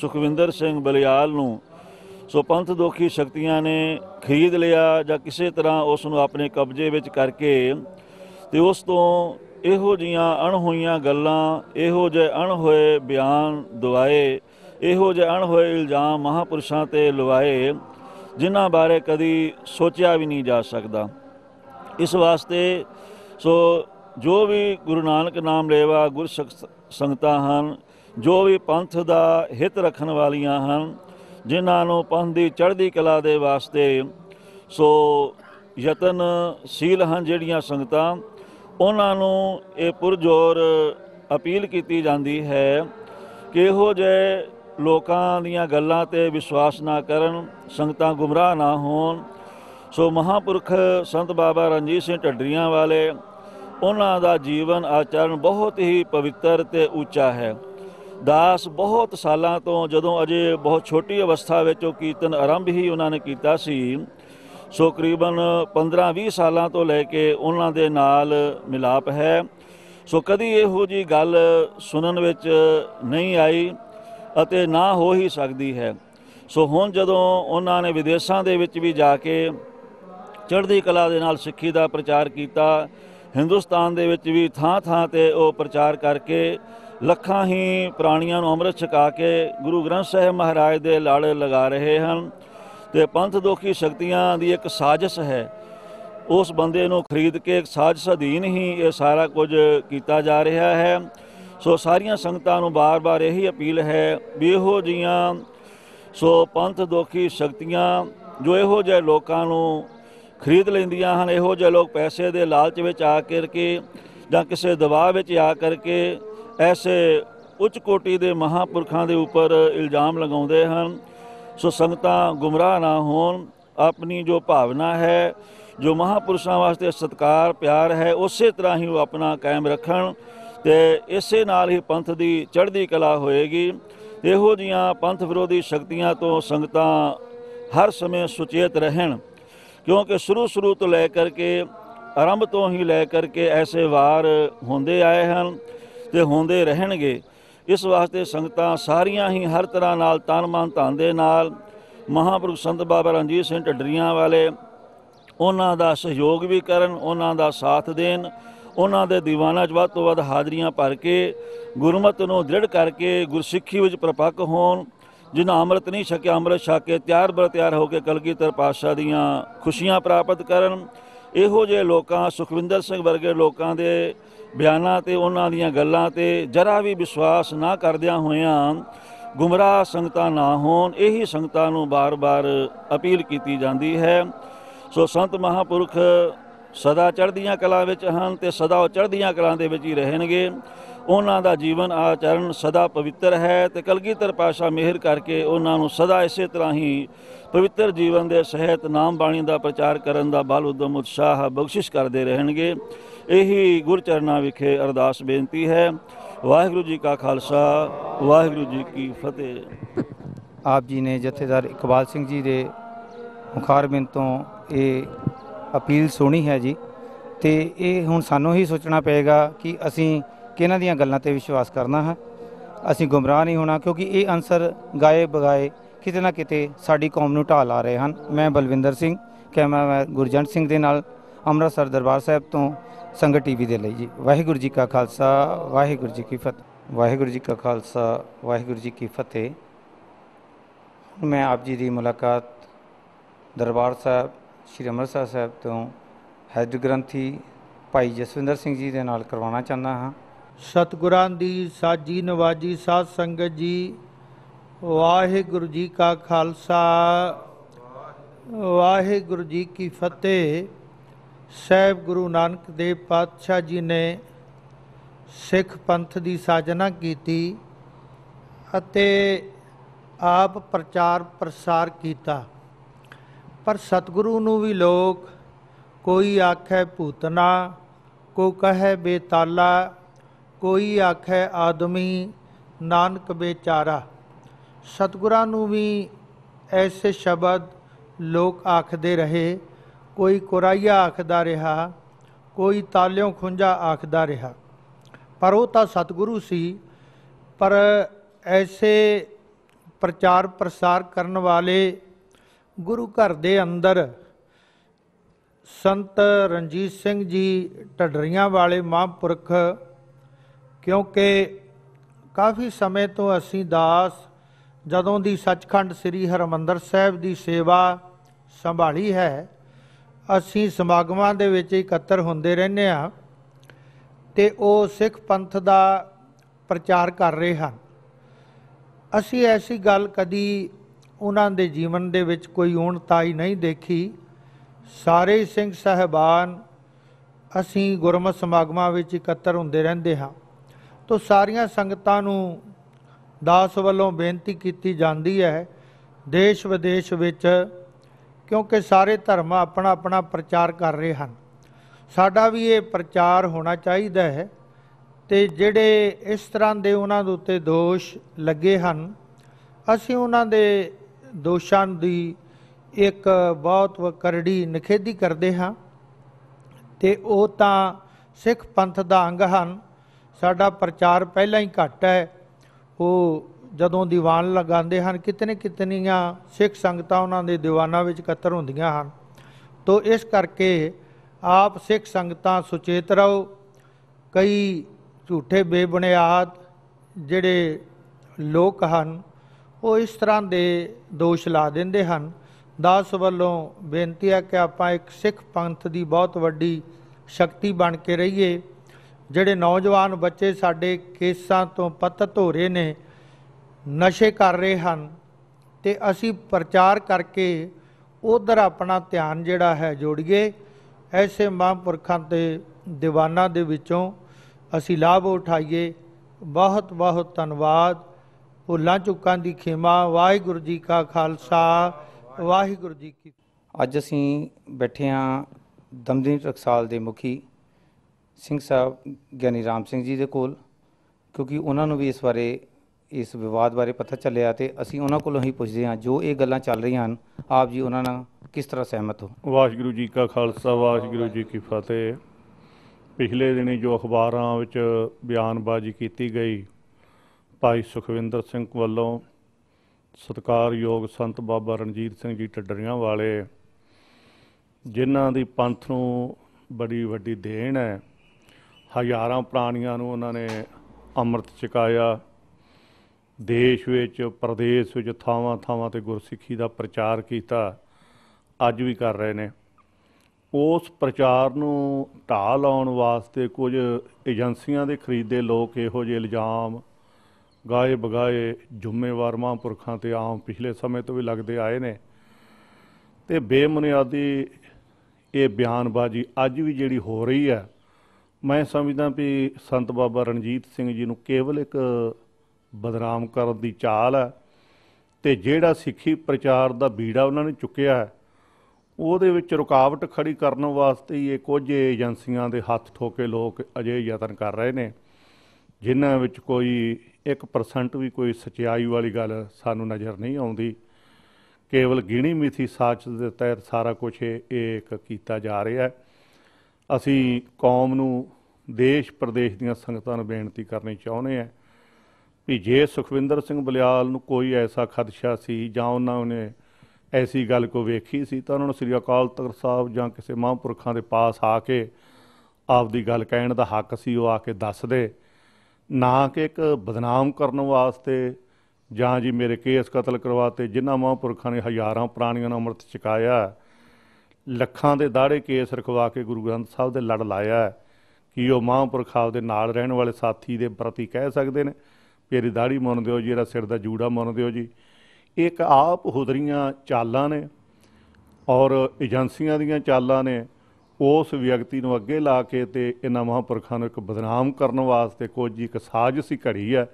ਸੁਖਵਿੰਦਰ ਸਿੰਘ ਬਲਿਆਲ ਨੂੰ ਸੋ ਪੰਥ ਦੋਖੀ ਸ਼ਕਤੀਆਂ ਨੇ ਖਰੀਦ ਲਿਆ ਜਾਂ ਕਿਸੇ ਤਰ੍ਹਾਂ ਉਸ ਨੂੰ ਆਪਣੇ ਕਬਜ਼ੇ ਵਿੱਚ ਕਰਕੇ ਤੇ ਉਸ ਤੋਂ ਇਹੋ ਜੀਆਂ ਅਣਹੋਈਆਂ ਗੱਲਾਂ ਇਹੋ ਜਿਹੇ ਅਣਹੋਏ ਬਿਆਨ ਦਵਾਏ ਇਹੋ ਜਿਹੇ ਅਣਹੋਏ ਇਲਜ਼ਾਮ ਮਹਾਪੁਰਸ਼ਾਂ ਤੇ ਲਵਾਏ ਜਿਨ੍ਹਾਂ ਬਾਰੇ ਕਦੀ ਸੋਚਿਆ ਵੀ ਨਹੀਂ ਜਾ ਸਕਦਾ ਇਸ ਵਾਸਤੇ ਸੋ ਜੋ ਵੀ ਗੁਰੂ ਨਾਨਕ ਨਾਮ ਲੈਵਾ ਗੁਰ ਸੰਗਤਾਂ ਹਨ ਜੋ ਵੀ ਪੰਥ ਦਾ ਹਿੱਤ ਰੱਖਣ ਵਾਲੀਆਂ ਹਨ ਜਿਨ੍ਹਾਂ ਨੂੰ ਪੰਥ ਦੀ ਚੜ੍ਹਦੀ ਕਲਾ ਦੇ ਵਾਸਤੇ ਸੋ ਯਤਨ ਸੀਲ ਹਨ ਜਿਹੜੀਆਂ ਸੰਗਤਾਂ ਉਹਨਾਂ ਨੂੰ ਇਹ ਪੁਰਜੋਰ ਅਪੀਲ ਕੀਤੀ ਜਾਂਦੀ ਹੈ ਕਿ ਇਹੋ ਜੇ ਲੋਕਾਂ ਦੀਆਂ ਗੱਲਾਂ ਤੇ ਵਿਸ਼ਵਾਸ ਨਾ ਕਰਨ ਸੰਗਤਾਂ ਗੁੰਮਰਾਹ ਨਾ ਹੋਣ ਸੋ ਮਹਾਪੁਰਖ ਸੰਤ ਬਾਬਾ ਰਣਜੀਤ ਸਿੰਘ ਢੱਡਰੀਆਂ ਵਾਲੇ ਉਹਨਾਂ ਦਾ ਜੀਵਨ ਆਚਰਣ ਬਹੁਤ ਹੀ ਪਵਿੱਤਰ ਤੇ ਉੱਚਾ ਹੈ ਦਾਸ ਬਹੁਤ ਸਾਲਾਂ ਤੋਂ ਜਦੋਂ ਅਜੇ ਬਹੁਤ ਛੋਟੀ ਅਵਸਥਾ ਵਿੱਚ ਉਹ ਕੀਰਤਨ ਆਰੰਭ ਹੀ ਉਹਨਾਂ ਨੇ ਕੀਤਾ ਸੀ ਸੋ ਕਰੀਬਨ 15-20 ਸਾਲਾਂ ਤੋਂ ਲੈ ਕੇ ਉਹਨਾਂ ਦੇ ਨਾਲ ਮਿਲਾਪ ਹੈ ਸੋ ਕਦੀ ਇਹੋ ਜੀ ਗੱਲ ਸੁਣਨ ਵਿੱਚ ਨਹੀਂ ਆਈ ਅਤੇ ਨਾ ਹੋ ਹੀ ਸਕਦੀ ਹੈ ਸੋ ਹੁਣ ਜਦੋਂ ਉਹਨਾਂ ਨੇ ਵਿਦੇਸ਼ਾਂ ਦੇ ਵਿੱਚ ਵੀ ਜਾ ਕੇ ਚੜ੍ਹਦੀ ਕਲਾ ਦੇ ਨਾਲ ਸਿੱਖੀ ਦਾ ਪ੍ਰਚਾਰ ਕੀਤਾ ਹਿੰਦੁਸਤਾਨ ਦੇ ਵਿੱਚ ਵੀ ਥਾਂ-ਥਾਂ ਤੇ ਉਹ ਪ੍ਰਚਾਰ ਕਰਕੇ ਲੱਖਾਂ ਹੀ ਪ੍ਰਾਣੀਆਂ ਨੂੰ ਅੰਮ੍ਰਿਤ ਛਕਾ ਕੇ ਗੁਰੂ ਗ੍ਰੰਥ ਸਾਹਿਬ ਮਹਾਰਾਜ ਦੇ ਲਾੜੇ ਲਗਾ ਰਹੇ ਹਨ ਤੇ ਪੰਥ ਦੋਖੀ ਸ਼ਕਤੀਆਂ ਦੀ ਇੱਕ ਸਾਜ਼ਿਸ਼ ਹੈ ਉਸ ਬੰਦੇ ਨੂੰ ਖਰੀਦ ਕੇ ਇੱਕ ਸਾਜ਼ਿਸ਼ ਅਧੀਨ ਹੀ ਇਹ ਸਾਰਾ ਕੁਝ ਕੀਤਾ ਜਾ ਰਿਹਾ ਹੈ ਸੋ ਸਾਰੀਆਂ ਸੰਗਤਾਂ ਨੂੰ ਬਾਰ-ਬਾਰ ਇਹੀ ਅਪੀਲ ਹੈ ਵੀ ਇਹੋ ਜੀਆਂ ਸੋ ਪੰਥ ਦੋਖੀ ਸ਼ਕਤੀਆਂ ਜੋ ਇਹੋ ਜਿਹੇ ਲੋਕਾਂ ਨੂੰ ਖਰੀਦ ਲੈਂਦੀਆਂ ਹਨ ਇਹੋ ਜਿਹੇ ਲੋਕ ਪੈਸੇ ਦੇ ਲਾਲਚ ਵਿੱਚ ਆ ਕਰਕੇ ਜਾਂ ਕਿਸੇ ਦਬਾਅ ਵਿੱਚ ਆ ਕਰਕੇ ਐਸੇ ਉੱਚ ਕੋਟੀ ਦੇ ਮਹਾਪੁਰਖਾਂ ਦੇ ਉੱਪਰ ਇਲਜ਼ਾਮ ਲਗਾਉਂਦੇ ਹਨ ਸੋ ਸੰਗਤਾਂ ਗੁੰਮਰਾਹ ਨਾ ਹੋਣ ਆਪਣੀ ਜੋ ਭਾਵਨਾ ਹੈ ਜੋ ਮਹਾਪੁਰਸ਼ਾਂ ਵਾਸਤੇ ਸਤਕਾਰ ਪਿਆਰ ਹੈ ਉਸੇ ਤਰ੍ਹਾਂ ਹੀ ਉਹ ਆਪਣਾ ਕਾਇਮ ਰੱਖਣ ਤੇ ਇਸੇ ਨਾਲ ਹੀ ਪੰਥ ਦੀ ਚੜ੍ਹਦੀ ਕਲਾ ਹੋਏਗੀ ਇਹੋ ਜੀਆਂ ਪੰਥ ਵਿਰੋਧੀ ਸ਼ਕਤੀਆਂ ਤੋਂ ਸੰਗਤਾਂ ਹਰ ਸਮੇਂ ਸੁਚੇਤ ਰਹਿਣ ਕਿਉਂਕਿ ਸ਼ੁਰੂ ਸ਼ੁਰੂ ਤੋਂ ਲੈ ਕਰਕੇ ਆਰੰਭ ਤੋਂ ਹੀ ਲੈ ਕਰਕੇ ਐਸੇ ਵਾਰ ਹੁੰਦੇ ਆਏ ਹਨ ਤੇ ਹੁੰਦੇ ਰਹਿਣਗੇ ਇਸ ਵਾਸਤੇ ਸੰਗਤਾਂ ਸਾਰੀਆਂ ਹੀ ਹਰ ਤਰ੍ਹਾਂ ਨਾਲ ਤਨ ਮਨ ਧਨ ਦੇ ਨਾਲ ਮਹਾਪੁਰਖ ਸੰਤ ਬਾਬਾ ਰਣਜੀਤ ਸਿੰਘ ਢੱਡਰੀਆਂ ਵਾਲੇ ਉਹਨਾਂ ਦਾ ਸਹਿਯੋਗ ਵੀ ਕਰਨ ਉਹਨਾਂ ਦਾ ਸਾਥ ਦੇਣ ਉਹਨਾਂ ਦੇ ਦੀਵਾਨਾਂ 'ਚ ਵੱਧ ਤੋਂ ਵੱਧ ਹਾਜ਼ਰੀਆਂ ਭਰ ਕੇ ਗੁਰਮਤ ਨੂੰ ਦ੍ਰਿੜ ਕਰਕੇ ਗੁਰਸਿੱਖੀ ਵਿੱਚ ਪ੍ਰਪੱਕ ਹੋਣ ਜਿਨ੍ਹਾਂ ਅੰਮ੍ਰਿਤ ਨਹੀਂ ਛਕਿਆ ਅੰਮ੍ਰਿਤ ਛਕੇ ਤਿਆਰ ਬਰ ਤਿਆਰ ਹੋ ਕੇ ਕਲਗੀਧਰ ਪਾਤਸ਼ਾਹ ਦੀਆਂ ਖੁਸ਼ੀਆਂ ਪ੍ਰਾਪਤ ਕਰਨ ਇਹੋ ਜਿਹੇ ਲੋਕਾਂ ਸੁਖਵਿੰਦਰ ਸਿੰਘ ਵਰਗੇ ਲੋਕਾਂ ਦੇ ਬਿਆਨਾਂ ਤੇ ਉਹਨਾਂ ਦੀਆਂ ਗੱਲਾਂ ਤੇ ਜਰਾ ਵੀ ਵਿਸ਼ਵਾਸ ਨਾ ਕਰਦਿਆਂ ਹੋਇਆਂ ਗੁੰਮਰਾਹ ਸੰਗਤਾਂ ਨਾ ਹੋਣ ਇਹੀ ਸੰਗਤਾਂ ਨੂੰ ਬਾਰ-ਬਾਰ ਅਪੀਲ ਕੀਤੀ ਜਾਂਦੀ ਹੈ ਸੋ ਸੰਤ ਮਹਾਪੁਰਖ ਸਦਾ ਚੜ੍ਹਦੀਆਂ ਕਲਾ ਵਿੱਚ ਹਨ ਤੇ ਸਦਾ ਉਹ ਚੜ੍ਹਦੀਆਂ ਕਲਾ ਦੇ ਵਿੱਚ ਹੀ ਰਹਿਣਗੇ ਉਹਨਾਂ ਦਾ ਜੀਵਨ ਆਚਰਣ ਸਦਾ ਪਵਿੱਤਰ ਹੈ ਤੇ ਕਲਗੀਧਰ ਪਾਸ਼ਾ ਮਿਹਰ ਕਰਕੇ ਉਹਨਾਂ ਨੂੰ ਸਦਾ ਇਸੇ ਤਰ੍ਹਾਂ ਹੀ ਪਵਿੱਤਰ ਜੀਵਨ ਦੇ ਸਹਿਤ ਨਾਮ ਬਾਣੀ ਦਾ ਪ੍ਰਚਾਰ ਕਰਨ ਦਾ ਬਲ ਉਦਮ ਉਤਸ਼ਾਹ ਬਖਸ਼ਿਸ਼ ਕਰਦੇ ਰਹਿਣਗੇ ਇਹੀ ਗੁਰ ਚਰਨਾ ਵਿਖੇ ਅਰਦਾਸ ਬੇਨਤੀ ਹੈ ਵਾਹਿਗੁਰੂ ਜੀ ਕਾ ਖਾਲਸਾ ਵਾਹਿਗੁਰੂ ਜੀ ਕੀ ਫਤਿਹ ਆਪ ਜੀ ਨੇ ਜਥੇਦਾਰ ਇਕਬਾਲ ਸਿੰਘ ਜੀ ਦੇ ਮੁਖਾਰਬਿੰਦ ਤੋਂ ਇਹ ਅਪੀਲ ਸੁਣੀ ਹੈ ਜੀ ਤੇ ਇਹ ਹੁਣ ਸਾਨੂੰ ਹੀ ਸੋਚਣਾ ਪਏਗਾ ਕਿ ਅਸੀਂ ਕਿ ਇਹਨਾਂ ਦੀਆਂ ਗੱਲਾਂ ਤੇ ਵਿਸ਼ਵਾਸ ਕਰਨਾ ਹੈ ਅਸੀਂ ਗੁੰਮਰਾਹ ਨਹੀਂ ਹੋਣਾ ਕਿਉਂਕਿ ਇਹ ਅਨਸਰ ਗਾਏ ਬਗਾਏ ਕਿਤੇ ਨਾ ਕਿਤੇ ਸਾਡੀ ਕੌਮ ਨੂੰ ਢਾਲ ਆ ਰਹੇ ਹਨ ਮੈਂ ਬਲਵਿੰਦਰ ਸਿੰਘ ਕੈਮਰਾਮੈਨ ਗੁਰਜੰਟ ਸਿੰਘ ਦੇ ਨਾਲ ਅੰਮ੍ਰਿਤਸਰ ਦਰਬਾਰ ਸਾਹਿਬ ਤੋਂ ਸੰਗਤ ਟੀਵੀ ਦੇ ਲਈ ਜੀ ਵਾਹਿਗੁਰੂ ਜੀ ਕਾ ਖਾਲਸਾ ਵਾਹਿਗੁਰੂ ਜੀ ਕੀ ਫਤਿਹ ਵਾਹਿਗੁਰੂ ਜੀ ਕਾ ਖਾਲਸਾ ਵਾਹਿਗੁਰੂ ਜੀ ਕੀ ਫਤਿਹ ਮੈਂ ਆਪ ਜੀ ਦੀ ਮੁਲਾਕਾਤ ਦਰਬਾਰ ਸਾਹਿਬ ਸ੍ਰੀ ਅੰਮ੍ਰਿਤਸਰ ਸਾਹਿਬ ਤੋਂ ਹੈਡ ਗ੍ਰੰਥੀ ਭਾਈ ਜਸਵਿੰਦਰ ਸਿੰਘ ਜੀ ਦੇ ਨਾਲ ਕਰਵਾਉਣਾ ਚਾਹੁੰਦਾ ਹਾਂ ਸਤਿਗੁਰਾਂ ਦੀ ਸਾਜੀ ਨਵਾਜੀ ਸਾਧ ਸੰਗਤ ਜੀ ਵਾਹਿਗੁਰੂ ਜੀ ਕਾ ਖਾਲਸਾ ਵਾਹਿਗੁਰੂ ਜੀ ਕੀ ਫਤਿਹ ਸਹਿਬ ਗੁਰੂ ਨਾਨਕ ਦੇਵ ਪਾਤਸ਼ਾਹ ਜੀ ਨੇ ਸਿੱਖ ਪੰਥ ਦੀ ਸਾਜਨਾ ਕੀਤੀ ਅਤੇ ਆਪ ਪ੍ਰਚਾਰ ਪ੍ਰਸਾਰ ਕੀਤਾ ਪਰ ਸਤਿਗੁਰੂ ਨੂੰ ਵੀ ਲੋਕ ਕੋਈ ਆਖੇ ਭੂਤਨਾ ਕੋ ਕਹੇ ਬੇਤਾਲਾ ਕੋਈ ਆਖੇ ਆਦਮੀ ਨਾਨਕ ਬੇਚਾਰਾ ਸਤਗੁਰਾਂ ਨੂੰ ਵੀ ਐਸੇ ਸ਼ਬਦ ਲੋਕ ਆਖਦੇ ਰਹੇ ਕੋਈ ਕੋਰਾਇਆ ਆਖਦਾ ਰਿਹਾ ਕੋਈ ਤਾਲਿਓ ਖੁੰਝਾ ਆਖਦਾ ਰਿਹਾ ਪਰ ਉਹ ਤਾਂ ਸਤਿਗੁਰੂ ਸੀ ਪਰ ਐਸੇ ਪ੍ਰਚਾਰ ਪ੍ਰਸਾਰ ਕਰਨ ਵਾਲੇ ਗੁਰੂ ਘਰ ਦੇ ਅੰਦਰ ਸੰਤ ਰਣਜੀਤ ਸਿੰਘ ਜੀ ਢੱਡਰੀਆਂ ਵਾਲੇ ਮਹਾਂਪੁਰਖ ਕਿਉਂਕਿ ਕਾਫੀ ਸਮੇਂ ਤੋਂ ਅਸੀਂ ਦਾਸ ਜਦੋਂ ਦੀ ਸੱਚਖੰਡ ਸ੍ਰੀ ਹਰਮੰਦਰ ਸਾਹਿਬ ਦੀ ਸੇਵਾ ਸੰਭਾਲੀ ਹੈ ਅਸੀਂ ਸਮਾਗਮਾਂ ਦੇ ਵਿੱਚ ਇਕੱਤਰ ਹੁੰਦੇ ਰਹਿੰਦੇ ਆ ਤੇ ਉਹ ਸਿੱਖ ਪੰਥ ਦਾ ਪ੍ਰਚਾਰ ਕਰ ਰਹੇ ਹਨ ਅਸੀਂ ਐਸੀ ਗੱਲ ਕਦੀ ਉਹਨਾਂ ਦੇ ਜੀਵਨ ਦੇ ਵਿੱਚ ਕੋਈ ਊਣਤਾਈ ਨਹੀਂ ਦੇਖੀ ਸਾਰੇ ਸਿੰਘ ਸਹਿਬਾਨ ਅਸੀਂ ਗੁਰਮਤ ਸਮਾਗਮਾਂ ਵਿੱਚ ਇਕੱਤਰ ਹੁੰਦੇ ਰਹਿੰਦੇ ਹਾਂ ਤੋਂ ਸਾਰੀਆਂ ਸੰਗਤਾਂ ਨੂੰ ਦਾਸ ਵੱਲੋਂ ਬੇਨਤੀ ਕੀਤੀ ਜਾਂਦੀ ਹੈ ਦੇਸ਼ ਵਿਦੇਸ਼ ਵਿੱਚ ਕਿਉਂਕਿ ਸਾਰੇ ਧਰਮ ਆਪਣਾ ਆਪਣਾ ਪ੍ਰਚਾਰ ਕਰ ਰਹੇ ਹਨ ਸਾਡਾ ਵੀ ਇਹ ਪ੍ਰਚਾਰ ਹੋਣਾ ਚਾਹੀਦਾ ਹੈ ਤੇ ਜਿਹੜੇ ਇਸ ਤਰ੍ਹਾਂ ਦੇ ਉਹਨਾਂ ਦੇ ਉੱਤੇ ਦੋਸ਼ ਲੱਗੇ ਹਨ ਅਸੀਂ ਉਹਨਾਂ ਦੇ ਦੋਸ਼ਾਂ ਦੀ ਇੱਕ ਬਹੁਤ ਕਰੜੀ ਨਿਖੇਦੀ ਕਰਦੇ ਹਾਂ ਤੇ ਉਹ ਤਾਂ ਸਿੱਖ ਪੰਥ ਦਾ ਅੰਗ ਹਨ ਸਾਡਾ ਪ੍ਰਚਾਰ ਪਹਿਲਾਂ ਹੀ ਘੱਟ ਹੈ ਉਹ ਜਦੋਂ ਦੀਵਾਨ ਲਗਾਉਂਦੇ ਹਨ ਕਿਤਨੇ ਕਿਤਨੀਆਂ ਸਿੱਖ ਸੰਗਤਾਂ ਉਹਨਾਂ ਦੇ ਦੀਵਾਨਾਂ ਵਿੱਚ ਇਕੱਤਰ ਹੁੰਦੀਆਂ ਹਨ ਤੋਂ ਇਸ ਕਰਕੇ ਆਪ ਸਿੱਖ ਸੰਗਤਾਂ ਸੁਚੇਤ ਰਹੋ ਕਈ ਝੂਠੇ ਬੇਬੁਨਿਆਦ ਜਿਹੜੇ ਲੋਕ ਹਨ ਉਹ ਇਸ ਤਰ੍ਹਾਂ ਦੇ ਦੋਸ਼ ਲਾ ਦਿੰਦੇ ਹਨ ਦਾਸ ਵੱਲੋਂ ਬੇਨਤੀ ਹੈ ਕਿ ਆਪਾਂ ਇੱਕ ਸਿੱਖ ਪੰਥ ਦੀ ਬਹੁਤ ਵੱਡੀ ਸ਼ਕਤੀ ਬਣ ਕੇ ਰਹੀਏ ਜਿਹੜੇ ਨੌਜਵਾਨ ਬੱਚੇ ਸਾਡੇ ਕੇਸਾਂ ਤੋਂ ਪੱਤ ਹੋ ਰਹੇ ਨੇ ਨਸ਼ੇ ਕਰ ਰਹੇ ਹਨ ਤੇ ਅਸੀਂ ਪ੍ਰਚਾਰ ਕਰਕੇ ਉਧਰ ਆਪਣਾ ਧਿਆਨ ਜਿਹੜਾ ਹੈ ਜੋੜੀਏ ਐਸੇ ਮਹਾਂਪੁਰਖਾਂ ਤੇ ਦੀਵਾਨਾਂ ਦੇ ਵਿੱਚੋਂ ਅਸੀਂ ਲਾਭ ਉਠਾਈਏ ਬਹੁਤ ਬਹੁਤ ਧੰਨਵਾਦ ਭੁੱਲਾਂ ਚੁੱਕਾਂ ਦੀ ਖਿਮਾ ਵਾਹਿਗੁਰੂ ਜੀ ਕਾ ਖਾਲਸਾ ਵਾਹਿਗੁਰੂ ਜੀ ਕੀ ਅੱਜ ਅਸੀਂ ਬੈਠੇ ਹਾਂ ਦਮਦਮੀ ਟਕਸਾਲ ਦੇ ਮੁਖੀ ਸਿੰਘ ਸਾਹਿਬ ਗਿਆਨੀ ਰਾਮ ਸਿੰਘ ਜੀ ਦੇ ਕੋਲ ਕਿਉਂਕਿ ਉਹਨਾਂ ਨੂੰ ਵੀ ਇਸ ਬਾਰੇ ਇਸ ਵਿਵਾਦ ਬਾਰੇ ਪਤਾ ਚੱਲਿਆ ਤੇ ਅਸੀਂ ਉਹਨਾਂ ਕੋਲੋਂ ਹੀ ਪੁੱਛਦੇ ਹਾਂ ਜੋ ਇਹ ਗੱਲਾਂ ਚੱਲ ਰਹੀਆਂ ਹਨ ਆਪ ਜੀ ਉਹਨਾਂ ਨਾਲ ਕਿਸ ਤਰ੍ਹਾਂ ਸਹਿਮਤ ਹੋ ਵਾਹਿਗੁਰੂ ਜੀ ਕਾ ਖਾਲਸਾ ਵਾਹਿਗੁਰੂ ਜੀ ਕੀ ਫਤਿਹ ਪਿਛਲੇ ਦਿਨੀ ਜੋ ਅਖਬਾਰਾਂ ਵਿੱਚ ਬਿਆਨਬਾਜ਼ੀ ਕੀਤੀ ਗਈ ਭਾਈ ਸੁਖਵਿੰਦਰ ਸਿੰਘ ਵੱਲੋਂ ਸਤਕਾਰਯੋਗ ਸੰਤ ਬਾਬਾ ਰਣਜੀਤ ਸਿੰਘ ਜੀ ਟੱਡਰੀਆਂ ਵਾਲੇ ਜਿਨ੍ਹਾਂ ਦੀ ਪੰਥ ਨੂੰ ਬੜੀ ਵੱਡੀ ਦੇਣ ਹੈ ਹਜ਼ਾਰਾਂ ਪ੍ਰਾਣੀਆਂ ਨੂੰ ਉਹਨਾਂ ਨੇ ਅੰਮ੍ਰਿਤ ਚਕਾਇਆ ਦੇਸ਼ ਵਿੱਚ ਪ੍ਰਦੇਸ਼ ਵਿੱਚ ਥਾਵਾਂ ਥਾਵਾਂ ਤੇ ਗੁਰਸਿੱਖੀ ਦਾ ਪ੍ਰਚਾਰ ਕੀਤਾ ਅੱਜ ਵੀ ਕਰ ਰਹੇ ਨੇ ਉਸ ਪ੍ਰਚਾਰ ਨੂੰ ਢਾਹ ਲਾਉਣ ਵਾਸਤੇ ਕੁਝ ਏਜੰਸੀਆਂ ਦੇ ਖਰੀਦੇ ਲੋਕ ਇਹੋ ਜਿਹੇ ਇਲਜ਼ਾਮ ਗਾਏ ਬਗਾਏ ਜ਼ਿੰਮੇਵਾਰ ਮਹਾਂਪੁਰਖਾਂ ਤੇ ਆਮ ਪਿਛਲੇ ਸਮੇਂ ਤੋਂ ਵੀ ਲੱਗਦੇ ਆਏ ਨੇ ਤੇ ਬੇਮੁਨਿਆਦੀ ਇਹ ਬਿਆਨਬਾਜ਼ੀ ਅੱਜ ਵੀ ਜਿਹੜੀ ਹੋ ਰਹੀ ਹੈ ਮੈਂ ਸਮਝਦਾ ਵੀ ਸੰਤ ਬਾਬਾ ਰਣਜੀਤ ਸਿੰਘ ਜੀ ਨੂੰ ਕੇਵਲ ਇੱਕ ਬਦਨਾਮ ਕਰਨ ਦੀ ਚਾਲ ਹੈ ਤੇ ਜਿਹੜਾ ਸਿੱਖੀ ਪ੍ਰਚਾਰ ਦਾ ਬੀੜਾ ਉਹਨਾਂ ਨੇ ਚੁੱਕਿਆ ਹੈ ਉਹਦੇ ਵਿੱਚ ਰੁਕਾਵਟ ਖੜੀ ਕਰਨ ਵਾਸਤੇ ਹੀ ਇਹ ਕੁਝ ਏਜੰਸੀਆਂ ਦੇ ਹੱਥ ਠੋਕੇ ਲੋਕ ਅਜੇ ਯਤਨ ਕਰ ਰਹੇ ਨੇ ਜਿਨ੍ਹਾਂ ਵਿੱਚ ਕੋਈ 1% ਵੀ ਕੋਈ ਸਚਾਈ ਵਾਲੀ ਗੱਲ ਸਾਨੂੰ ਨਜ਼ਰ ਨਹੀਂ ਆਉਂਦੀ ਕੇਵਲ ਗਿਣੀ ਮਿਥੀ ਸਾਚ ਦੇ ਤਹਿਤ ਸਾਰਾ ਕੁਝ ਇਹ ਇੱਕ ਕੀਤਾ ਜਾ ਰਿਹਾ ਹੈ ਅਸੀਂ ਕੌਮ ਨੂੰ ਦੇਸ਼ ਪ੍ਰਦੇਸ਼ ਦੀਆਂ ਸੰਗਤਾਂ ਨੂੰ ਬੇਨਤੀ ਕਰਨੀ ਚਾਹੁੰਦੇ ਆ ਕਿ ਜੇ ਸੁਖਵਿੰਦਰ ਸਿੰਘ ਬਲਿਆਲ ਨੂੰ ਕੋਈ ਐਸਾ ਖਦਸ਼ਾ ਸੀ ਜਾਂ ਉਹਨਾਂ ਨੇ ਐਸੀ ਗੱਲ ਕੋ ਵੇਖੀ ਸੀ ਤਾਂ ਉਹਨਾਂ ਨੂੰ ਸ੍ਰੀ ਅਕਾਲ ਤਖਤ ਸਾਹਿਬ ਜਾਂ ਕਿਸੇ ਮਹਾਂਪੁਰਖਾਂ ਦੇ ਪਾਸ ਆ ਕੇ ਆਪਦੀ ਗੱਲ ਕਹਿਣ ਦਾ ਹੱਕ ਸੀ ਉਹ ਆ ਕੇ ਦੱਸ ਦੇ ਨਾ ਕਿ ਇੱਕ ਬਦਨਾਮ ਕਰਨ ਵਾਸਤੇ ਜਾਂ ਜੀ ਮੇਰੇ ਕੇਸ ਕਤਲ ਕਰਵਾਤੇ ਜਿਨ੍ਹਾਂ ਮਹਾਂਪੁਰਖਾਂ ਨੇ ਹਜ਼ਾਰਾਂ ਪ੍ਰਾਣੀਆਂ ਨੂੰ ਅੰਮ੍ਰਿਤ ਚਕਾਇਆ ਲੱਖਾਂ ਦੇ ਦਾੜੇ ਕੇਸ ਰਖਵਾ ਕੇ ਗੁਰੂ ਗ੍ਰੰਥ ਸਾਹਿਬ ਦੇ ਲੜ ਲਾਇਆ ਕਿ ਉਹ ਮਹਾਂਪੁਰਖ ਆਪ ਦੇ ਨਾਲ ਰਹਿਣ ਵਾਲੇ ਸਾਥੀ ਦੇ ਪ੍ਰਤੀ ਕਹਿ ਸਕਦੇ ਨੇ ਮੇਰੀ ਦਾੜੀ ਮੁੰਨ ਦਿਓ ਜੀ ਇਹਦਾ ਸਿਰ ਦਾ ਜੂੜਾ ਮੁੰਨ ਦਿਓ ਜੀ ਇੱਕ ਆਪ ਹੁਦਰੀਆਂ ਚਾਲਾਂ ਨੇ ਔਰ ਏਜੰਸੀਆਂ ਦੀਆਂ ਚਾਲਾਂ ਨੇ ਉਸ ਵਿਅਕਤੀ ਨੂੰ ਅੱਗੇ ਲਾ ਕੇ ਤੇ ਇਹਨਾਂ ਮਹਾਂਪੁਰਖਾਂ ਨੂੰ ਇੱਕ ਬਦਨਾਮ ਕਰਨ ਵਾਸਤੇ ਕੋਈ ਇੱਕ ਸਾਜ਼ਿਸ਼ ਹੀ ਘੜੀ ਹੈ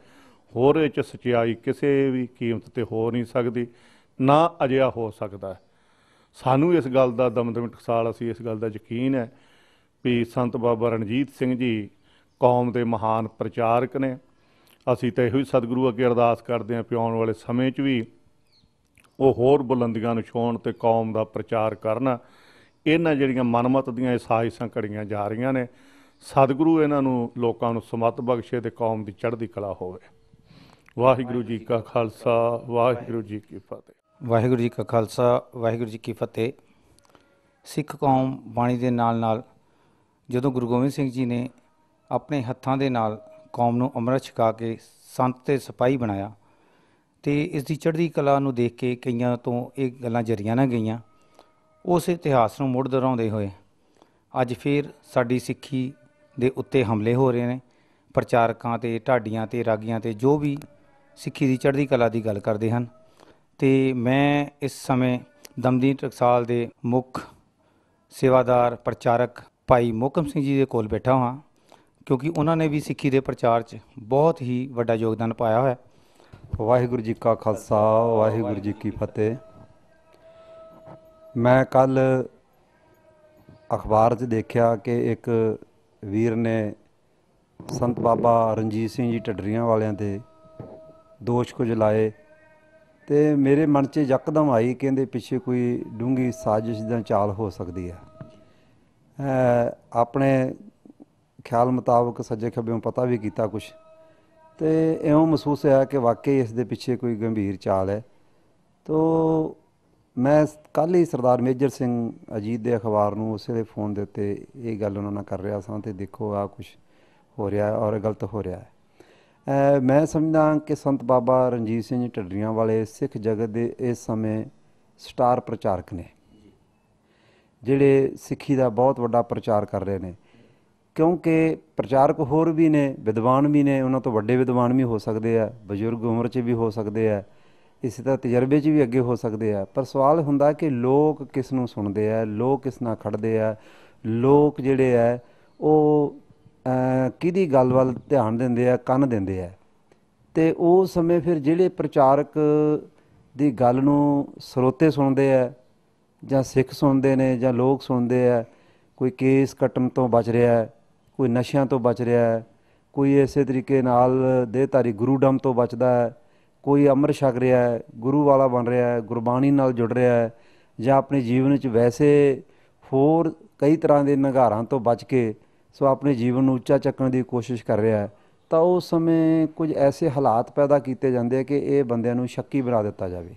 ਹੋਰ ਇਹ ਚ ਸਚਾਈ ਕਿਸੇ ਵੀ ਕੀਮਤ ਤੇ ਹੋ ਨਹੀਂ ਸਕਦੀ ਨਾ ਅਜਿਹਾ ਹੋ ਸਕਦਾ ਸਾਨੂੰ ਇਸ ਗੱਲ ਦਾ ਦਮਦਮ ਟਕਸਾਲ ਅਸੀਂ ਇਸ ਗੱਲ ਦਾ ਯਕੀਨ ਹੈ ਵੀ ਸੰਤ ਬਾਬਾ ਰਣਜੀਤ ਸਿੰਘ ਜੀ ਕੌਮ ਦੇ ਮਹਾਨ ਪ੍ਰਚਾਰਕ ਨੇ ਅਸੀਂ ਤਾਂ ਇਹੋ ਹੀ ਸਤਿਗੁਰੂ ਅੱਗੇ ਅਰਦਾਸ ਕਰਦੇ ਆਂ ਪਿਉਣ ਵਾਲੇ ਸਮੇਂ 'ਚ ਵੀ ਉਹ ਹੋਰ ਬੁਲੰਦੀਆਂ ਨੂੰ ਛੋਣ ਤੇ ਕੌਮ ਦਾ ਪ੍ਰਚਾਰ ਕਰਨ ਇਹਨਾਂ ਜਿਹੜੀਆਂ ਮਨਮਤ ਦੀਆਂ ਸਾਇਸਾਂ ਸੰਕੜੀਆਂ ਜਾ ਰਹੀਆਂ ਨੇ ਸਤਿਗੁਰੂ ਇਹਨਾਂ ਨੂੰ ਲੋਕਾਂ ਨੂੰ ਸਮਤ ਬਖਸ਼ੇ ਤੇ ਕੌਮ ਦੀ ਚੜ੍ਹਦੀ ਕਲਾ ਹੋਵੇ ਵਾਹਿਗੁਰੂ ਜੀ ਕਾ ਖਾਲਸਾ ਵਾਹਿਗੁਰੂ ਜੀ ਕੀ ਫਤਿਹ ਵਾਹਿਗੁਰੂ ਜੀ ਕਾ ਖਾਲਸਾ ਵਾਹਿਗੁਰੂ ਜੀ ਕੀ ਫਤਿਹ ਸਿੱਖ ਕੌਮ ਬਾਣੀ ਦੇ ਨਾਲ ਨਾਲ ਜਦੋਂ ਗੁਰੂ ਗੋਬਿੰਦ ਸਿੰਘ ਜੀ ਨੇ ਆਪਣੇ ਹੱਥਾਂ ਦੇ ਨਾਲ ਕੌਮ ਨੂੰ ਅੰਮ੍ਰਿਤ ਛਕਾ ਕੇ ਸੰਤ ਤੇ ਸਿਪਾਈ ਬਣਾਇਆ ਤੇ ਇਸ ਦੀ ਚੜ੍ਹਦੀ ਕਲਾ ਨੂੰ ਦੇਖ ਕੇ ਕਈਆਂ ਤੋਂ ਇਹ ਗੱਲਾਂ ਜਰੀਆਂ ਨਾ ਗਈਆਂ ਉਸ ਇਤਿਹਾਸ ਨੂੰ ਮੁੜ ਦਰਾਉਂਦੇ ਹੋਏ ਅੱਜ ਫੇਰ ਸਾਡੀ ਸਿੱਖੀ ਦੇ ਉੱਤੇ ਹਮਲੇ ਹੋ ਰਹੇ ਨੇ ਪ੍ਰਚਾਰਕਾਂ ਤੇ ਢਾਡੀਆਂ ਤੇ ਰਾਗੀਆਂ ਤੇ ਜੋ ਵੀ ਸਿੱਖੀ ਦੀ ਚੜ੍ਹਦੀ ਕਲਾ ਦੀ ਗੱਲ ਕਰਦੇ ਹਨ ਤੇ ਮੈਂ ਇਸ ਸਮੇਂ ਦਮਦੀਨ ਟਕਸਾਲ ਦੇ ਮੁੱਖ ਸੇਵਾਦਾਰ ਪ੍ਰਚਾਰਕ ਭਾਈ ਮੋਕਮ ਸਿੰਘ ਜੀ ਦੇ ਕੋਲ ਬੈਠਾ ਹਾਂ ਕਿਉਂਕਿ ਉਹਨਾਂ ਨੇ ਵੀ ਸਿੱਖੀ ਦੇ ਪ੍ਰਚਾਰ 'ਚ ਬਹੁਤ ਹੀ ਵੱਡਾ ਯੋਗਦਾਨ ਪਾਇਆ ਹੋਇਆ ਵਾਹਿਗੁਰੂ ਜੀ ਕਾ ਖਾਲਸਾ ਵਾਹਿਗੁਰੂ ਜੀ ਕੀ ਫਤਿਹ ਮੈਂ ਕੱਲ ਅਖਬਾਰ 'ਚ ਦੇਖਿਆ ਕਿ ਇੱਕ ਵੀਰ ਨੇ ਸੰਤ ਬਾਬਾ ਰਣਜੀਤ ਸਿੰਘ ਜੀ ਟੱਡਰੀਆਂ ਵਾਲਿਆਂ ਤੇ ਦੋਸ਼ ਕੁਝ ਲਾਏ ਤੇ ਮੇਰੇ ਮਨ 'ਚ ਯਕਦਮ ਆਈ ਕਹਿੰਦੇ ਪਿੱਛੇ ਕੋਈ ਡੂੰਗੀ ਸਾਜ਼ਿਸ਼ ਦਾ ਚਾਲ ਹੋ ਸਕਦੀ ਹੈ ਆਪਣੇ ਖਿਆਲ ਮੁਤਾਬਕ ਸੱਜੇ ਖੱਬੇੋਂ ਪਤਾ ਵੀ ਕੀਤਾ ਕੁਝ ਤੇ ਐਉਂ ਮਹਿਸੂਸ ਹੋਇਆ ਕਿ ਵਾਕਈ ਇਸ ਦੇ ਪਿੱਛੇ ਕੋਈ ਗੰਭੀਰ ਚਾਲ ਹੈ ਤੋ ਮੈਂ ਕੱਲ ਹੀ ਸਰਦਾਰ ਮੇਜਰ ਸਿੰਘ ਅਜੀਤ ਦੇ ਅਖਬਾਰ ਨੂੰ ਉਸੇ ਦੇ ਫੋਨ ਦੇ ਉੱਤੇ ਇਹ ਗੱਲ ਉਹਨਾਂ ਨਾਲ ਕਰ ਰਿਹਾ ਸਾਂ ਤੇ ਦੇਖੋ ਆ ਕੁਝ ਹੋ ਰਿਹਾ ਹੈ ਔਰ ਗਲਤ ਹੋ ਰਿਹਾ ਹੈ ਮੈਂ ਸਮਝਦਾ ਕਿ ਸੰਤ ਬਾਬਾ ਰਣਜੀਤ ਸਿੰਘ ਢੱਡਰੀਆਂ ਵਾਲੇ ਸਿੱਖ ਜਗਤ ਦੇ ਇਸ ਸਮੇਂ ਸਟਾਰ ਪ੍ਰਚਾਰਕ ਨੇ ਜਿਹੜੇ ਸਿੱਖੀ ਦਾ ਬਹੁਤ ਵੱਡਾ ਪ੍ਰਚਾਰ ਕਰ ਰਹੇ ਨੇ ਕਿਉਂਕਿ ਪ੍ਰਚਾਰਕ ਹੋਰ ਵੀ ਨੇ ਵਿਦਵਾਨ ਵੀ ਨੇ ਉਹਨਾਂ ਤੋਂ ਵੱਡੇ ਵਿਦਵਾਨ ਵੀ ਹੋ ਸਕਦੇ ਆ ਬਜ਼ੁਰਗ ਉਮਰ 'ਚ ਵੀ ਹੋ ਸਕਦੇ ਆ ਇਸੇ ਤਰ੍ਹਾਂ ਤਜਰਬੇ 'ਚ ਵੀ ਅੱਗੇ ਹੋ ਸਕਦੇ ਆ ਪਰ ਸਵਾਲ ਹੁੰਦਾ ਕਿ ਲੋਕ ਕਿਸ ਨੂੰ ਸੁਣਦੇ ਆ ਲੋਕ ਕਿਸ ਨਾਲ ਖੜਦੇ ਆ ਲੋਕ ਜਿਹੜੇ ਆ ਉਹ ਕਿਹਦੀ ਗੱਲ ਵੱਲ ਧਿਆਨ ਦਿੰਦੇ ਆ ਕੰਨ ਦਿੰਦੇ ਆ ਤੇ ਉਹ ਸਮੇਂ ਫਿਰ ਜਿਹੜੇ ਪ੍ਰਚਾਰਕ ਦੀ ਗੱਲ ਨੂੰ ਸਰੋਤੇ ਸੁਣਦੇ ਆ ਜਾਂ ਸਿੱਖ ਸੁਣਦੇ ਨੇ ਜਾਂ ਲੋਕ ਸੁਣਦੇ ਆ ਕੋਈ ਕੇਸ ਕਟਣ ਤੋਂ ਬਚ ਰਿਹਾ ਹੈ ਕੋਈ ਨਸ਼ਿਆਂ ਤੋਂ ਬਚ ਰਿਹਾ ਹੈ ਕੋਈ ਇਸੇ ਤਰੀਕੇ ਨਾਲ ਗੁਰੂ ਗੁਰੂਡਮ ਤੋਂ ਬਚਦਾ ਹੈ ਕੋਈ ਅਮਰ ਛਕ ਰਿਹਾ ਹੈ ਗੁਰੂ ਵਾਲਾ ਬਣ ਰਿਹਾ ਹੈ ਗੁਰਬਾਣੀ ਨਾਲ ਜੁੜ ਰਿਹਾ ਹੈ ਜਾਂ ਆਪਣੇ ਜੀਵਨ ਵਿੱਚ ਵੈਸੇ ਹੋਰ ਕਈ ਤਰ੍ਹਾਂ ਦੇ ਨਗਾਰਾਂ ਤੋਂ ਬਚ ਕੇ ਸੋ ਆਪਣੇ ਜੀਵਨ ਨੂੰ ਉੱਚਾ ਚੱਕਣ ਦੀ ਕੋਸ਼ਿਸ਼ ਕਰ ਰਿਹਾ ਹੈ ਤਾਂ ਉਸ ਸਮੇਂ ਕੁਝ ਐਸੇ ਹਾਲਾਤ ਪੈਦਾ ਕੀਤੇ ਜਾਂਦੇ ਆ ਕਿ ਇਹ ਬੰਦਿਆਂ ਨੂੰ ਸ਼ੱਕੀ ਬਣਾ ਦਿੱਤਾ ਜਾਵੇ